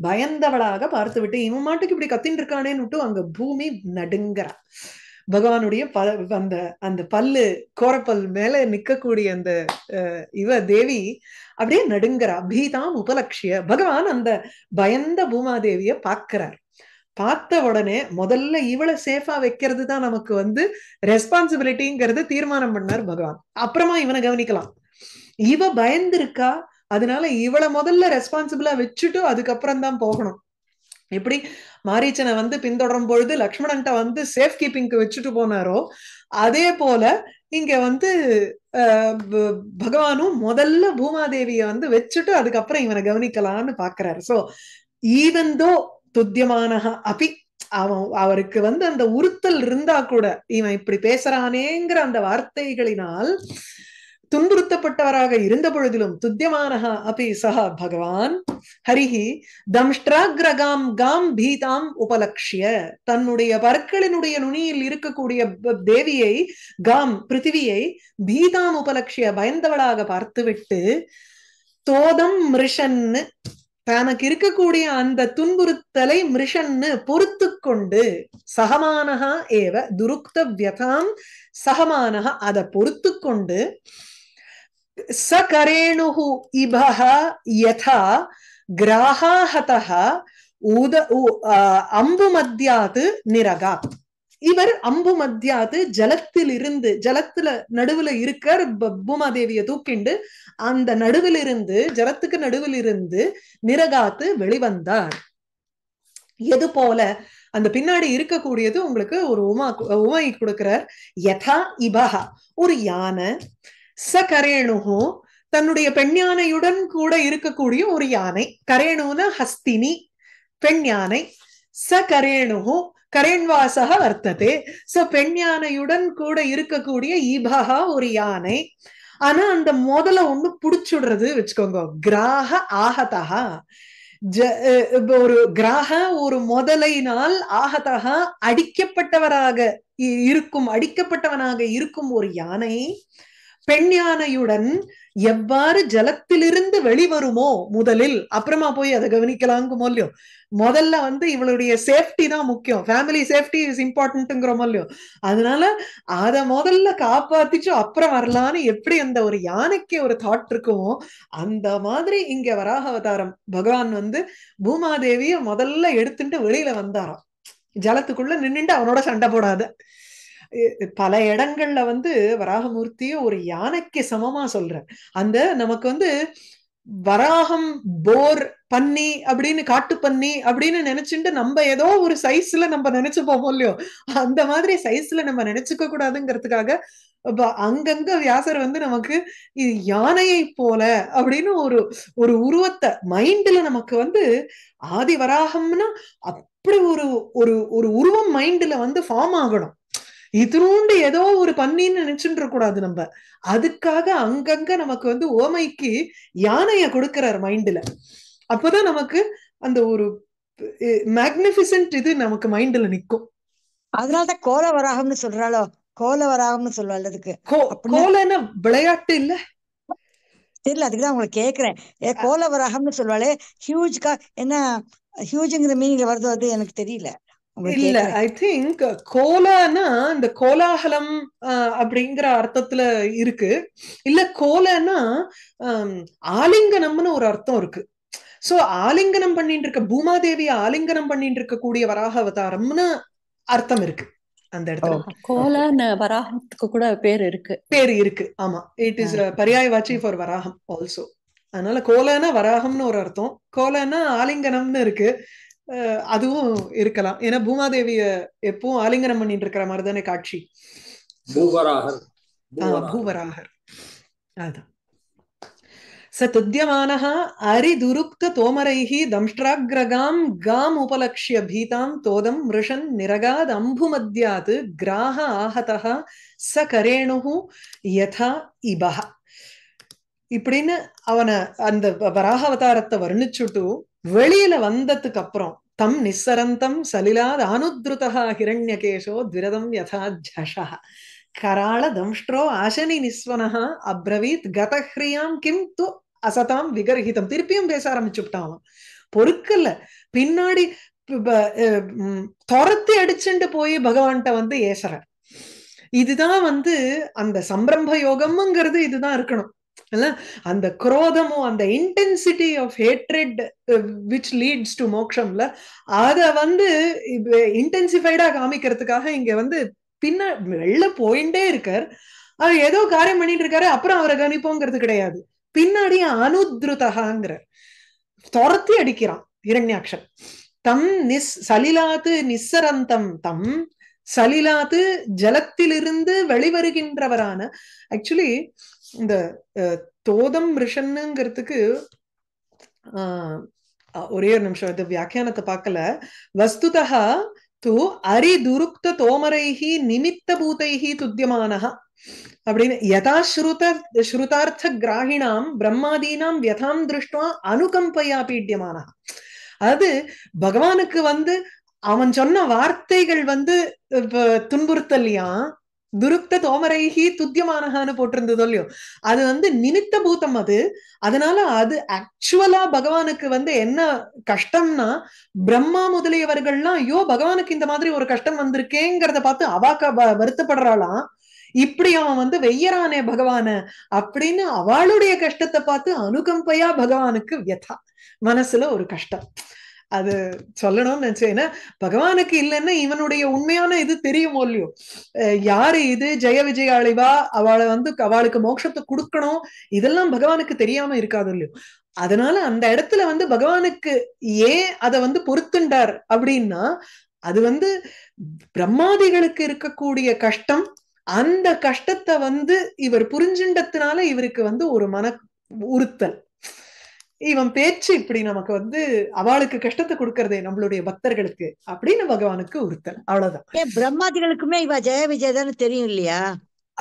பயந்தவளாக பார்த்து விட்டு இவன் மாட்டுக்கு இப்படி கத்தின்னு இருக்கானேன்னு விட்டு அங்க பூமி நடுங்கிறா பகவானுடைய ப அந்த அந்த பல்லு கோரப்பல் மேல நிக்கக்கூடிய அந்த இவ தேவி அப்படியே நடுங்கிறா பீதாம் உபலட்சிய பகவான் அந்த பயந்த பூமாதேவிய பாக்குறாரு பார்த்த உடனே முதல்ல இவளை சேஃபா வைக்கிறது தான் நமக்கு வந்து ரெஸ்பான்சிபிலிட்டிங்கிறது தீர்மானம் பண்ணார் பகவான் அப்புறமா இவனை கவனிக்கலாம் இவ பயந்திருக்கா அதனால இவளை முதல்ல ரெஸ்பான்சிபிளா வச்சுட்டு அதுக்கப்புறம் தான் போகணும் எப்படி மாரீச்சனை வந்து பின்தொடரும் பொழுது லக்ஷ்மணன்ட்ட வந்து சேஃப் கீப்பிங்க்கு வச்சுட்டு போனாரோ அதே போல இங்க வந்து பகவானும் முதல்ல பூமாதேவிய வந்து வச்சுட்டு அதுக்கப்புறம் இவனை கவனிக்கலாம்னு பாக்குறாரு சோ ஈவன் தோ துத்தியமான அபி அவன் அவருக்கு வந்து அந்த உறுத்தல் இருந்தா கூட இவன் இப்படி பேசுறானேங்கிற அந்த வார்த்தைகளினால் துன்புறுத்தப்பட்டவராக இருந்த பொழுதிலும் துத்தியமான அபி சஹா பகவான் ஹரிஹி தம்ஷ்டிராகிரகாம் காம் பீதாம் உபலக்ஷிய தன்னுடைய பற்களினுடைய நுனியில் இருக்கக்கூடிய தேவியை காம் பிருத்திவியை பீதாம் உபலக்ஷிய பயந்தவளாக பார்த்துவிட்டு தோதம் மிருஷன்னு தனக்கு இருக்கக்கூடிய அந்த துன்புறுத்தலை மிருஷன்னு பொறுத்து கொண்டு சகமானகா ஏவ துருக்த வியதாம் சகமானகா அதை பொறுத்து கொண்டு ச கரேணுஹு இபஹ யதா கிராகாஹதா ஊத அம்பு மத்தியாது நிரகா இவர் அம்பு மத்தியாது ஜலத்தில் இருந்து ஜலத்துல நடுவுல இருக்கிற பூமாதேவிய தூக்கிண்டு அந்த நடுவில் இருந்து ஜலத்துக்கு நடுவில் இருந்து நிரகாத்து வெளிவந்தார் எது போல அந்த பின்னாடி இருக்கக்கூடியது உங்களுக்கு ஒரு உமா உமை கொடுக்கிறார் யதா இபஹா ஒரு யானை ச கரேணுகோ தன்னுடைய பெண் யானையுடன் கூட இருக்கக்கூடிய ஒரு யானை கரேணுன்னு ஹஸ்தினி பெண் யானை ச கரேணுகும் கரேன்வாசக வர்த்ததே சோ பெண் யானையுடன் கூட இருக்கக்கூடிய ஈபகா ஒரு யானை ஆனா அந்த முதல ஒண்ணு புடிச்சுடுறது வச்சுக்கோங்க கிராக ஆகதா ஜ ஒரு கிராக ஒரு முதலையினால் ஆகதகா அடிக்கப்பட்டவராக இருக்கும் அடிக்கப்பட்டவனாக இருக்கும் ஒரு யானை பெண் யானையுடன் எவ்வாறு ஜலத்திலிருந்து வெளிவருமோ முதலில் அப்புறமா போய் அதை கவனிக்கலாங்கும் இல்லையோ முதல்ல வந்து இவளுடைய சேஃப்டி தான் முக்கியம் ஃபேமிலி சேஃப்டி இஸ் இம்பார்ட்டன்ட்டுங்கிற இல்லையோ அதனால அதை முதல்ல காப்பாத்திச்சு அப்புறம் வரலான்னு எப்படி அந்த ஒரு யானைக்கு ஒரு தாட் இருக்குமோ அந்த மாதிரி இங்க வராக அவதாரம் பகவான் வந்து பூமாதேவிய முதல்ல எடுத்துட்டு வெளியில வந்தாராம் ஜலத்துக்குள்ள நின்றுட்டு அவனோட சண்டை போடாத பல இடங்கள்ல வந்து வராகமூர்த்திய ஒரு யானைக்கு சமமா சொல்ற அந்த நமக்கு வந்து வராகம் போர் பன்னி அப்படின்னு காட்டு பன்னி அப்படின்னு நினைச்சுட்டு நம்ம ஏதோ ஒரு சைஸ்ல நம்ம நினைச்சு போவோம் இல்லையோ அந்த மாதிரி சைஸ்ல நம்ம நினைச்சுக்க கூடாதுங்கிறதுக்காக அங்கங்க வியாசர் வந்து நமக்கு இது யானையை போல அப்படின்னு ஒரு ஒரு உருவத்தை மைண்ட்ல நமக்கு வந்து ஆதி வராகம்னா அப்படி ஒரு ஒரு ஒரு உருவம் மைண்ட்ல வந்து ஃபார்ம் ஆகணும் இதுண்டு ஏதோ ஒரு பன்னின்னு நினைச்சுட்டு கூடாது நம்ம அதுக்காக அங்கங்க நமக்கு வந்து ஓமைக்கு யானைய கொடுக்கிறார் மைண்ட்ல அப்பதான் நமக்கு அந்த ஒரு மேக்னிபிசன்ட் இது நமக்கு மைண்ட்ல நிக்கும் அதனாலதான் கோல வராகம்னு சொல்றாளோ கோல வராகம்னு சொல்லுவாள் அதுக்கு கோலன்னா விளையாட்டு இல்ல தெரியல அதுக்குதான் உங்களை கேக்குறேன் ஏ கோல வராகம்னு சொல்லுவாளே ஹியூஜ்கா என்ன ஹியூஜ்ங்கிற மீனிங்ல வருது அது எனக்கு தெரியல இல்ல ஐ திங்க் கோலானா இந்த கோலாகலம் அப்படிங்கிற அர்த்தத்துல இருக்கு இல்ல கோலன்னா ஆலிங்கனம்னு ஒரு அர்த்தம் இருக்கு சோ ஆலிங்கனம் பண்ணிட்டு இருக்க பூமாதேவிய ஆலிங்கனம் பண்ணிட்டு இருக்கக்கூடிய வராக அவதாரம்னு அர்த்தம் இருக்கு அந்த இடத்துல கோலன்னு வராகத்துக்கு கூட பேர் இருக்கு பேர் இருக்கு ஆமா இட் இஸ் பரியாய வாட்சி ஃபார் வராகம் ஆல்சோ அதனால கோலனா வராகம்னு ஒரு அர்த்தம் கோலன்னா ஆலிங்கனம்னு இருக்கு அதுவும் இருக்கலாம் ஏன்னா பூமாதேவிய எப்பவும் ஆலிங்கனம் பண்ணிட்டு இருக்கிற மாதிரிதானே காட்சி பூவராகர் பூவராகர் அதான் ச துத்தியமானஹா அரிதுருப்த தோமரைஹி தம்ஷ்டாகிரகாம் காம் உபலக்ஷ்ய பீதாம் தோதம் மிருஷன் நிரகாத் அம்புமத்யாத் கிராக ஆஹதா ச கரேணுஹு யதா இபஹ இப்படின்னு அவனை அந்த வராக அவதாரத்தை வர்ணிச்சுட்டு வெளியில வந்ததுக்கு அப்புறம் தம் நிசரந்தம் சலிலாத் அனுத்ருதா ஹிரண்யகேஷோ திரதம் யதா ஜஷா கராள தம்ஷ்டோ ஆசனி நிஸ்வனஹா அப்ரவீத் கதஹ்ரியாம் கிம் து அசதாம் விகரகிதம் திருப்பியும் பேச ஆரம்பிச்சுட்டான் பொறுக்கல பின்னாடி துரத்தி அடிச்சுட்டு போய் பகவான்கிட்ட வந்து ஏசுற இதுதான் வந்து அந்த சம்பிரம்ப யோகம்ங்கிறது இதுதான் இருக்கணும் இல்ல அந்த குரோதமும் அந்த intensity of hatred which leads to மோக்ஷம்ல அத வந்து இன்டென்சிஃபைடா காமிக்கிறதுக்காக இங்க வந்து பின்ன வெளில போயிட்டே இருக்கார் அவர் ஏதோ காரியம் பண்ணிட்டு இருக்காரு அப்புறம் அவரை கணிப்போங்கிறது கிடையாது பின்னாடி அனுத்ருதகாங்கிறார் துரத்தி அடிக்கிறான் இரண்யாட்சன் தம் நிஸ் சலிலாத்து நிஸ்ஸரந்தம் தம் சலிலாத்து ஜலத்திலிருந்து வெளிவருகின்றவரான ஆக்சுவலி இந்த தோதம் ரிஷன்னுங்கிறதுக்கு ஆஹ் ஒரே ஒரு நிமிஷம் இது வியாக்கியானத்தை பார்க்கல வஸ்துதா தூ அரிதுருக்த தோமரைஹி நிமித்த பூதைஹி துத்தியமானஹ அப்படின்னு ஸ்ருத ஸ்ருதார்த்த கிராகிணாம் பிரம்மாதீனாம் வியதாம் திருஷ்டுவா அனுகம்பையா பீட்டியமான அதாவது பகவானுக்கு வந்து அவன் சொன்ன வார்த்தைகள் வந்து துன்புறுத்தல்லையா துருக்த தோமரைகி துத்தியமானஹான்னு போட்டிருந்ததோ இல்லையோ அது வந்து நிமித்த பூத்தம் அது அதனால அது ஆக்சுவலா பகவானுக்கு வந்து என்ன கஷ்டம்னா பிரம்மா முதலியவர்கள்லாம் ஐயோ பகவானுக்கு இந்த மாதிரி ஒரு கஷ்டம் வந்திருக்கேங்கிறத பார்த்து அவாக்க வருத்தப்படுறாளாம் இப்படி அவன் வந்து வெய்யறானே பகவான அப்படின்னு அவளுடைய கஷ்டத்தை பார்த்து அனுகம்பையா பகவானுக்கு வியதா மனசுல ஒரு கஷ்டம் அது சொல்லணும்னு நினைச்சேன் ஏன்னா பகவானுக்கு இல்லைன்னா இவனுடைய உண்மையான இது தெரியுமோ இல்லையோ யாரு இது ஜெய விஜய அழிவா அவளை வந்து அவளுக்கு மோட்சத்தை கொடுக்கணும் இதெல்லாம் பகவானுக்கு தெரியாம இருக்காது இல்லையோ அதனால அந்த இடத்துல வந்து பகவானுக்கு ஏன் அதை வந்து பொறுத்துண்டார் அப்படின்னா அது வந்து பிரம்மாதிகளுக்கு இருக்கக்கூடிய கஷ்டம் அந்த கஷ்டத்தை வந்து இவர் புரிஞ்சுண்டதுனால இவருக்கு வந்து ஒரு மன உறுத்தல் இவன் பேச்சு இப்படி நமக்கு வந்து அவளுக்கு கஷ்டத்தை கொடுக்கறதே நம்மளுடைய பக்தர்களுக்கு அப்படின்னு பகவானுக்கு உறுத்தல் அவ்வளவுதான் பிரம்மாதிகளுக்குமே இவ ஜெய விஜயதான்னு தெரியும் இல்லையா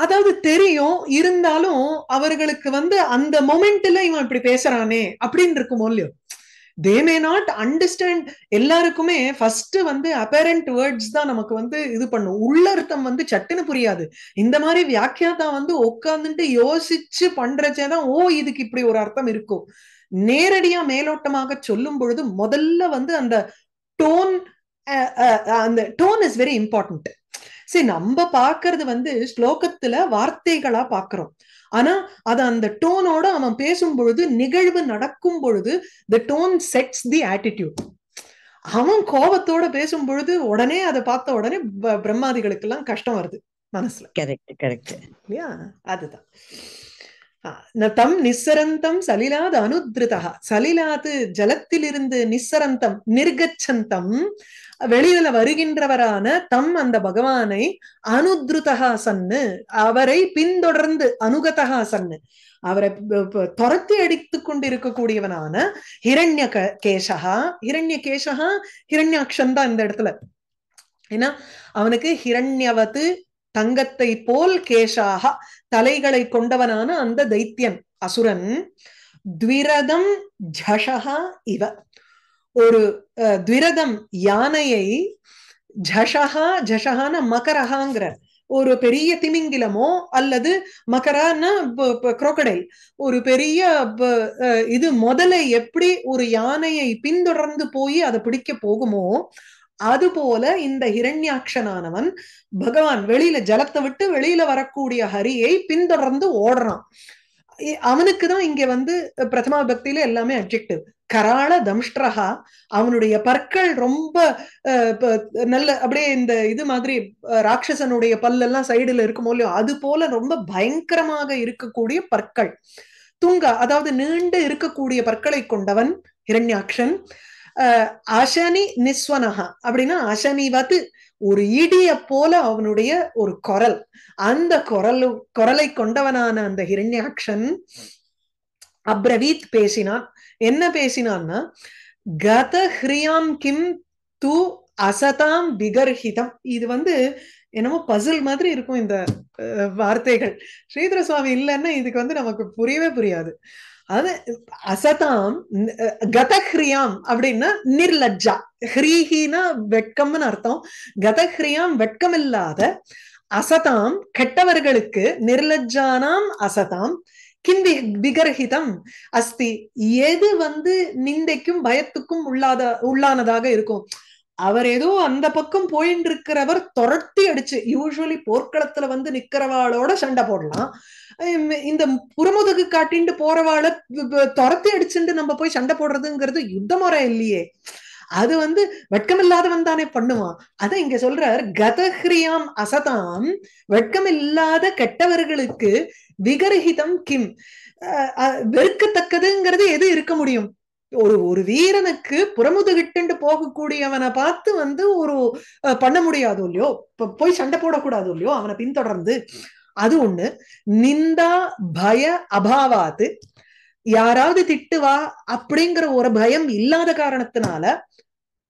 அதாவது தெரியும் இருந்தாலும் அவர்களுக்கு வந்து அந்த மொமெண்ட்ல இவன் இப்படி பேசுறானே அப்படின்னு இருக்குமோ இல்லையோ தே மே நாட் அண்டர்ஸ்டாண்ட் எல்லாருக்குமே ஃபர்ஸ்ட் வந்து அப்பேரண்ட் வேர்ட்ஸ் தான் நமக்கு வந்து இது பண்ணும் உள்ளர்த்தம் வந்து சட்டுன்னு புரியாது இந்த மாதிரி வியாக்கியாதா வந்து உட்காந்துட்டு யோசிச்சு பண்றச்சே தான் ஓ இதுக்கு இப்படி ஒரு அர்த்தம் இருக்கும் நேரடியா மேலோட்டமாக சொல்லும் பொழுது முதல்ல வந்து அந்த டோன் அந்த டோன் இஸ் வெரி இம்பார்ட்டன்ட் சரி நம்ம பாக்குறது வந்து ஸ்லோகத்துல வார்த்தைகளா பாக்குறோம் ஆனா அது அந்த டோனோட அவன் பேசும் பொழுது நிகழ்வு நடக்கும் பொழுது the tone sets the attitude அவன் கோபத்தோட பேசும் பொழுது உடனே அதை பார்த்த உடனே பிரம்மாதிகளுக்கு எல்லாம் கஷ்டம் வருது மனசுல கரெக்ட் கரெக்ட் இல்லையா அதுதான் தம் நிஸ்ஸரந்தம் சலிலாத் அனுத்ருதா சலிலாது ஜலத்திலிருந்து நிஸ்ஸரந்தம் நிர்கச்சந்தம் வெளியில வருகின்றவரான தம் அந்த பகவானை அனுத்ருதகா சன்னு அவரை பின்தொடர்ந்து அனுகதகா சன்னு அவரை துரத்தி அடித்து கொண்டிருக்கக்கூடியவனான ஹிரண்ய கேசகா ஹிரண்ய கேசகா ஹிரண்யாட்சன் தான் இந்த இடத்துல ஏன்னா அவனுக்கு ஹிரண்யவது தங்கத்தை போல் கேசாக தலைகளை கொண்டவனான அந்த தைத்தியன் அசுரன் த்விரதம் ஜஷகா இவ ஒரு துவிரதம் யானையை ஜஷஹா ஜஷஹான மகரஹாங்கிற ஒரு பெரிய திமிங்கிலமோ அல்லது மகரான குரோக்கடைல் ஒரு பெரிய இது முதல்ல எப்படி ஒரு யானையை பின்தொடர்ந்து போய் அதை பிடிக்க போகுமோ அதுபோல இந்த ஹிரண்யாட்சனானவன் பகவான் வெளியில ஜலத்தை விட்டு வெளியில வரக்கூடிய ஹரியை பின்தொடர்ந்து ஓடுறான் அவனுக்கு தான் இங்க வந்து பிரதமா பக்தியில எல்லாமே அப்ஜெக்டிவ் கராள தம்ஷ்டரஹா அவனுடைய பற்கள் ரொம்ப நல்ல அப்படியே இந்த இது மாதிரி ராட்சசனுடைய பல்லெல்லாம் சைடுல இருக்கும் இல்லையோ அது போல ரொம்ப பயங்கரமாக இருக்கக்கூடிய பற்கள் துங்கா அதாவது நீண்டு இருக்கக்கூடிய பற்களை கொண்டவன் ஹிரண்யாக்ஷன் அசனி நிஸ்வனஹா அப்படின்னா அசனிவது ஒரு இடிய போல அவனுடைய ஒரு குரல் அந்த குரல் குரலை கொண்டவனான அந்த ஹிரண்யாக்ஷன் அப்ரவீத் பேசினான் என்ன பேசினான்னா கத ஹிரியாம் கிம் து அசதாம் விகர்ஹிதம் இது வந்து என்னமோ பசில் மாதிரி இருக்கும் இந்த வார்த்தைகள் ஸ்ரீதர சுவாமி இல்லைன்னா இதுக்கு வந்து நமக்கு புரியவே புரியாது அது அசதாம் கதஹ்ரியாம் அப்படின்னா நிர்லஜ்ஜா ஹ்ரீஹினா வெட்கம்னு அர்த்தம் கதஹ்ரியாம் வெட்கம் இல்லாத அசதாம் கெட்டவர்களுக்கு நிர்லஜ்ஜானாம் அசதாம் கிந்தி விகர்ஹிதம் அஸ்தி எது வந்து நிந்தைக்கும் பயத்துக்கும் உள்ளாத உள்ளானதாக இருக்கும் அவர் ஏதோ அந்த பக்கம் போயின்னு இருக்கிறவர் துரட்டி அடிச்சு யூஸ்வலி போர்க்களத்துல வந்து நிக்கிறவாளோட சண்டை போடலாம் இந்த புறமுதுகு காட்டிண்டு போறவாளை துரத்தி அடிச்சுண்டு நம்ம போய் சண்டை போடுறதுங்கிறது யுத்த முறை இல்லையே அது வந்து வெட்கமில்லாதவன் தானே பண்ணுவான் அதை இங்க சொல்றார் கதஹ்ரியாம் அசதாம் வெட்கம் இல்லாத கெட்டவர்களுக்கு விகரஹிதம் கிம் வெறுக்கத்தக்கதுங்கிறது எது இருக்க முடியும் ஒரு ஒரு வீரனுக்கு கிட்டு போகக்கூடியவனை பார்த்து வந்து ஒரு பண்ண முடியாது இல்லையோ போய் சண்டை போடக்கூடாது இல்லையோ அவனை பின்தொடர்ந்து அது ஒண்ணு நிந்தா பய அபாவாது யாராவது திட்டுவா அப்படிங்கிற ஒரு பயம் இல்லாத காரணத்தினால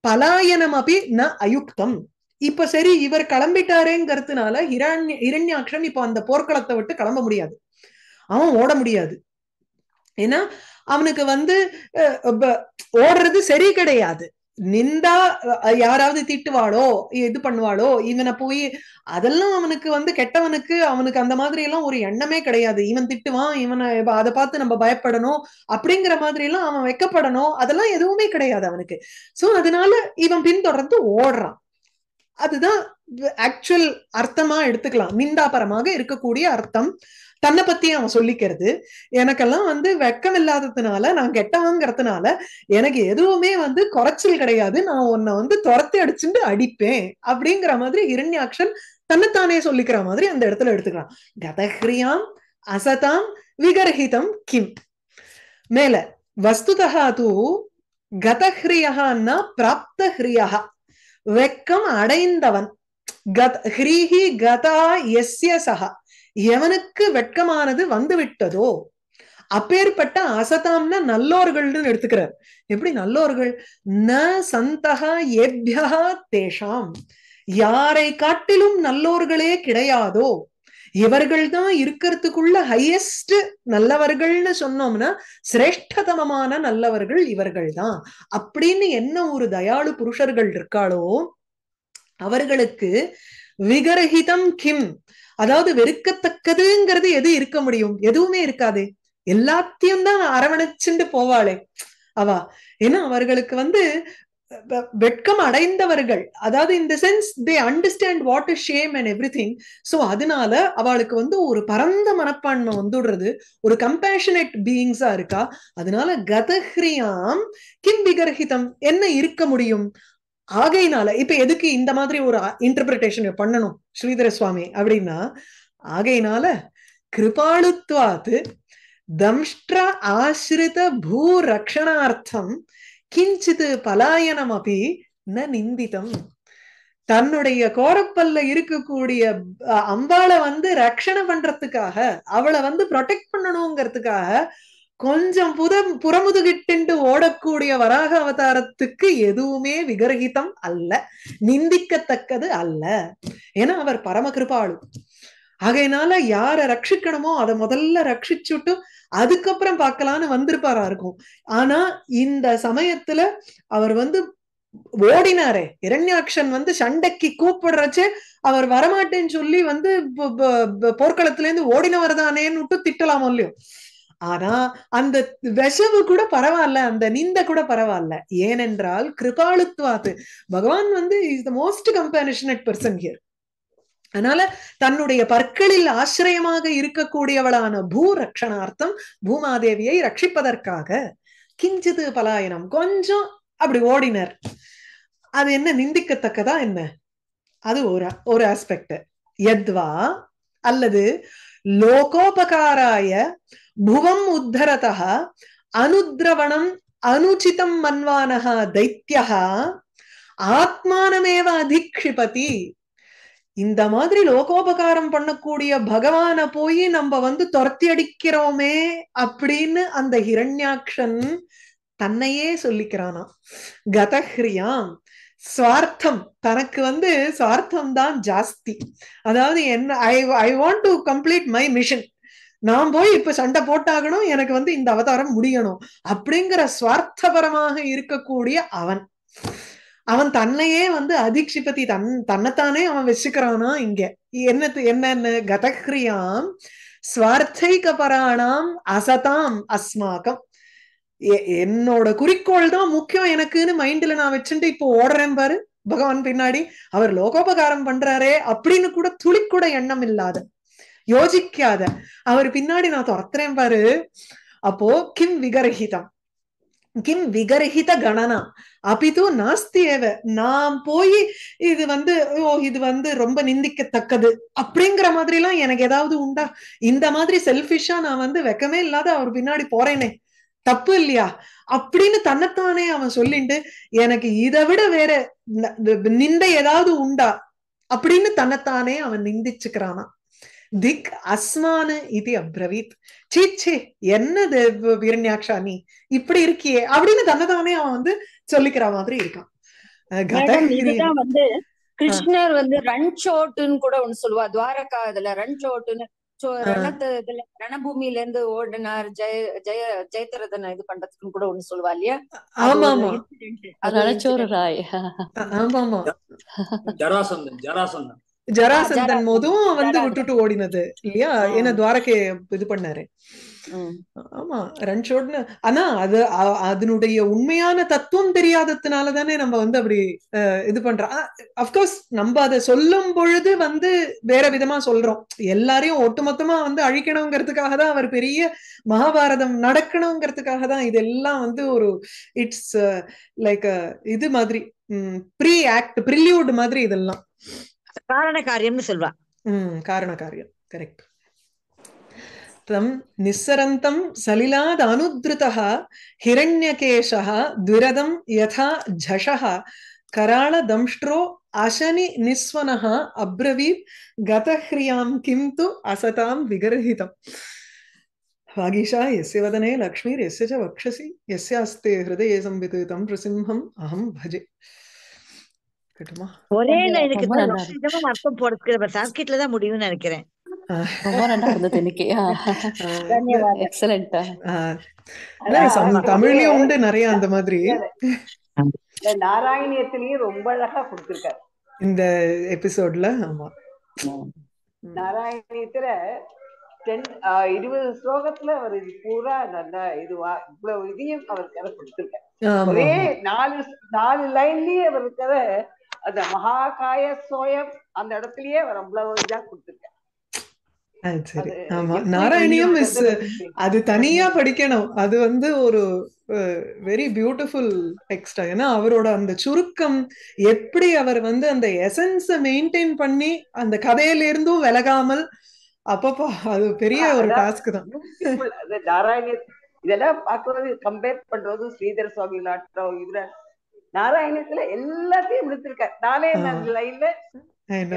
பலாயனம் அப்படி ந அயுக்தம் இப்ப சரி இவர் கிளம்பிட்டாருங்கிறதுனால ஹிரண்ய இரண்யாக்ஷன் இப்ப அந்த போர்க்களத்தை விட்டு கிளம்ப முடியாது அவன் ஓட முடியாது ஏன்னா அவனுக்கு வந்து ஓடுறது சரி கிடையாது நிந்தா யாராவது திட்டுவாளோ இது பண்ணுவாளோ இவனை போய் அதெல்லாம் அவனுக்கு வந்து கெட்டவனுக்கு அவனுக்கு அந்த மாதிரி எல்லாம் ஒரு எண்ணமே கிடையாது இவன் திட்டுவான் இவனை அதை பார்த்து நம்ம பயப்படணும் அப்படிங்கிற மாதிரி எல்லாம் அவன் வைக்கப்படணும் அதெல்லாம் எதுவுமே கிடையாது அவனுக்கு சோ அதனால இவன் பின்தொடர்ந்து ஓடுறான் அதுதான் ஆக்சுவல் அர்த்தமா எடுத்துக்கலாம் நிந்தாபரமாக இருக்கக்கூடிய அர்த்தம் தன்னை பத்தி அவன் சொல்லிக்கிறது எனக்கெல்லாம் வந்து வெக்கம் இல்லாததுனால நான் கெட்டவங்கிறதுனால எனக்கு எதுவுமே வந்து குறைச்சல் கிடையாது நான் உன்னை வந்து துரத்தி அடிச்சுட்டு அடிப்பேன் அப்படிங்கிற மாதிரி இரண்யாக்ஷன் தன்னைத்தானே சொல்லிக்கிற மாதிரி அந்த இடத்துல எடுத்துக்கலாம் கதஹ்ரியாம் அசதாம் விகரஹிதம் கிம் மேல வஸ்துதா தூ கதஹ்ரியஹான்னா பிராப்த ஹிரியஹா வெக்கம் அடைந்தவன் கத் கதா எஸ்ய சஹா எவனுக்கு வெட்கமானது வந்து விட்டதோ அப்பேற்பட்ட அசதாம்னா நல்லோர்கள்னு எடுத்துக்கிறார் எப்படி நல்லோர்கள் ந சந்தகா ஏபியா தேஷாம் யாரை காட்டிலும் நல்லோர்களே கிடையாதோ இவர்கள் தான் இருக்கிறதுக்குள்ள ஹையஸ்ட் நல்லவர்கள்னு சொன்னோம்னா சிரேஷ்டதமமான நல்லவர்கள் இவர்கள் தான் அப்படின்னு என்ன ஒரு தயாளு புருஷர்கள் இருக்காளோ அவர்களுக்கு விகரஹிதம் கிம் அதாவது வெறுக்கத்தக்கதுங்கிறது எது இருக்க முடியும் எதுவுமே இருக்காது எல்லாத்தையும் தான் அரவணைச்சுண்டு போவாளே அவா ஏன்னா அவர்களுக்கு வந்து வெட்கம் அடைந்தவர்கள் அதாவது இந்த sense they understand what is shame and everything so அதனால அவளுக்கு வந்து ஒரு பரந்த மனப்பான்மை வந்துடுறது ஒரு கம்பேஷனேட் பீயிங்ஸா இருக்கா அதனால கதஹ்ரியாம் கிம் விகர்ஹிதம் என்ன இருக்க முடியும் ஆகையினால இப்ப எதுக்கு இந்த மாதிரி ஒரு இன்டர்பிரிட்டேஷன் பண்ணணும் ஸ்ரீதர சுவாமி அப்படின்னா ஆகையினால கிருபாலுத்வாத்து தம்ஷ்ட ஆசிரித பூ ரக்ஷணார்த்தம் கிஞ்சிது பலாயனம் அபி ந நிந்திதம் தன்னுடைய கோரப்பல்ல இருக்கக்கூடிய அம்பாளை வந்து ரட்சணை பண்றதுக்காக அவளை வந்து ப்ரொடெக்ட் பண்ணணுங்கிறதுக்காக கொஞ்சம் புத புறமுதுகிட்டு ஓடக்கூடிய வராக அவதாரத்துக்கு எதுவுமே விகரகிதம் அல்ல நிந்திக்கத்தக்கது அல்ல ஏன்னா அவர் பரமகிருபாளு ஆகையினால யார ரட்சிக்கணுமோ அதை முதல்ல ரட்சிச்சுட்டு அதுக்கப்புறம் பார்க்கலான்னு வந்திருப்பாரா இருக்கும் ஆனா இந்த சமயத்துல அவர் வந்து ஓடினாரே இரண்யாட்சன் வந்து சண்டைக்கு கூப்பிடுறச்சு அவர் வரமாட்டேன்னு சொல்லி வந்து போர்க்களத்துல இருந்து ஓடினவர் தானேன்னு விட்டு இல்லையோ ஆனா அந்த விஷவு கூட பரவாயில்ல அந்த நிந்த கூட பரவாயில்ல ஏனென்றால் கிருபாலுத்வாத்து பகவான் வந்து is the most compassionate person here அதனால தன்னுடைய பற்களில் ஆசிரியமாக இருக்கக்கூடியவளான பூ ரட்சணார்த்தம் பூமாதேவியை ரட்சிப்பதற்காக கிஞ்சிது பலாயனம் கொஞ்சம் அப்படி ஓடினர் அது என்ன நிந்திக்கத்தக்கதா என்ன அது ஒரு ஒரு ஆஸ்பெக்ட் எத்வா அல்லது லோகோபகாராய புவம் உத்தரதா அனுத்ரவணம் அனுச்சிதம் மன்வானகா தைத்தியா ஆத்மானமேவ அதிக்ஷிபதி இந்த மாதிரி லோகோபகாரம் பண்ணக்கூடிய பகவான போய் நம்ம வந்து துரத்தி அடிக்கிறோமே அப்படின்னு அந்த ஹிரண்யாட்சன் தன்னையே சொல்லிக்கிறானா கதஹ்ரியாம் சுவார்த்தம் தனக்கு வந்து சுவார்த்தம் தான் ஜாஸ்தி அதாவது என்ன I I want to complete my mission நான் போய் இப்ப சண்டை போட்டாகணும் எனக்கு வந்து இந்த அவதாரம் முடியணும் அப்படிங்கிற சுவார்த்தபரமாக இருக்கக்கூடிய அவன் அவன் தன்னையே வந்து அதிக்ஷிபதி தன் தன்னைத்தானே அவன் வச்சுக்கிறானா இங்க என்னத்து என்னென்ன கதக்ரியாம் ஸ்வார்த்தைக பராணாம் அசதாம் அஸ்மாக்கம் என்னோட குறிக்கோள் தான் முக்கியம் எனக்குன்னு மைண்ட்ல நான் வச்சுட்டு இப்போ ஓடுறேன் பாரு பகவான் பின்னாடி அவர் லோகோபகாரம் பண்றாரே அப்படின்னு கூட துளி கூட எண்ணம் இல்லாத யோசிக்காத அவர் பின்னாடி நான் துரத்துறேன் பாரு அப்போ கிம் விகரஹிதம் கிம் விகரஹித கணனா அப்பிது நாஸ்தி ஏவ நான் போய் இது வந்து ஓ இது வந்து ரொம்ப நிந்திக்கத்தக்கது அப்படிங்கிற மாதிரி எல்லாம் எனக்கு ஏதாவது உண்டா இந்த மாதிரி செல்ஃபிஷா நான் வந்து வெக்கமே இல்லாத அவர் பின்னாடி போறேனே தப்பு இல்லையா அப்படின்னு தன்னைத்தானே அவன் சொல்லிட்டு எனக்கு இதை விட வேற நிந்த ஏதாவது உண்டா அப்படின்னு தன்னைத்தானே அவன் நிந்திச்சுக்கிறானா திக் அஸ்மானு இது அப்ரவீத் சீச்சி என்ன வீரன்யாட்சா நீ இப்படி இருக்கியே அப்படின்னு தன்னதானே அவன் வந்து சொல்லிக்கிற மாதிரி இருக்கான் வந்து கிருஷ்ணர் வந்து ரன்சோட்டுன்னு கூட ஒண்ணு சொல்லுவா துவாரகா இதுல ரன்சோட்டுன்னு ரணபூமியில இருந்து ஓடினார் ஜெய ஜெய ஜெயத்ரதனை இது பண்றதுக்குன்னு கூட ஒண்ணு சொல்லுவா இல்லையா ஆமா ஆமா ராய் ஆமா ஆமா ஜராசந்தன் ஜராசந்தன் ஜராசந்தன் போதும் வந்து விட்டுட்டு ஓடினது இல்லையா என்ன துவாரகே இது பண்ணாரு ஆமா ரன் ஆனா அது அதனுடைய உண்மையான தத்துவம் தெரியாததுனால தானே நம்ம வந்து அப்படி இது பண்றோம் அப்கோர்ஸ் நம்ம அதை சொல்லும் பொழுது வந்து வேற விதமா சொல்றோம் எல்லாரையும் ஒட்டுமொத்தமா வந்து அழிக்கணுங்கிறதுக்காக தான் அவர் பெரிய மகாபாரதம் நடக்கணுங்கிறதுக்காக தான் இதெல்லாம் வந்து ஒரு இட்ஸ் லைக் இது மாதிரி ப்ரீ ஆக்ட் ப்ரில்யூட் மாதிரி இதெல்லாம் காரண காரியம்னு சொல்வா ம் காரண காரியம் கரெக்ட் தம் நிஸ்ஸரந்தம் சலிலாத் அனுத்ருதः ஹிரண்யகேஷः द्विरदं यथा झषः कराळदंष्ट्रो अशनि निस्वनः अब्रवीत् गतह्रियां किं तु असतां विगर्हितम् वागीशा यस्य वदने लक्ष्मीर्यस्य च वक्षसि यस्यास्ते हृदये संवितुतं प्रसिंहम् अहं भजे ஒரே அர்த்தம் போடுறது சான்ஸ்கிரிட்ல தான் முடியும்னு நினைக்கிறேன் தமிழ்லயும் உண்டு நிறைய அந்த மாதிரி ரொம்ப அழகா இந்த எபிசோட்ல ஆமா நாராயணியத்துல இருபது ஸ்லோகத்துல அவர் பூரா இதுவா இவ்வளவு இதையும் அவர் கதை கொடுத்திருக்காரு ஒரே நாலு நாலு லைன்லயே அவர் கதை அந்த மகாகாய சோயம் அந்த இடத்துலயே அவர் அவ்வளவு இதா கொடுத்துருக்காரு நாராயணியம் இஸ் அது தனியா படிக்கணும் அது வந்து ஒரு வெரி பியூட்டிஃபுல் டெக்ஸ்ட் ஏன்னா அவரோட அந்த சுருக்கம் எப்படி அவர் வந்து அந்த எசன்ஸ மெயின்டைன் பண்ணி அந்த கதையில இருந்தும் விலகாமல் அப்பப்பா அது பெரிய ஒரு டாஸ்க் தான் நாராயணி இதெல்லாம் பாக்குறது கம்பேர் பண்றது ஸ்ரீதர் சுவாமி நாட்டம் இதுல நாராயணத்துல எல்லாத்தையும் விடுத்திருக்காரு நாராயண லைன்ல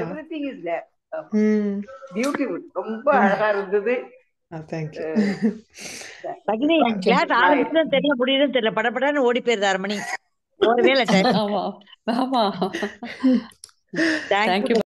எவ்ரி இஸ் தேர் பியூட்டிஃபுல் ரொம்ப அழகா இருந்தது தெரியல முடியுதுன்னு தெரியல படப்படன்னு ஓடி போயிருது அரை மணி ஒருவேளை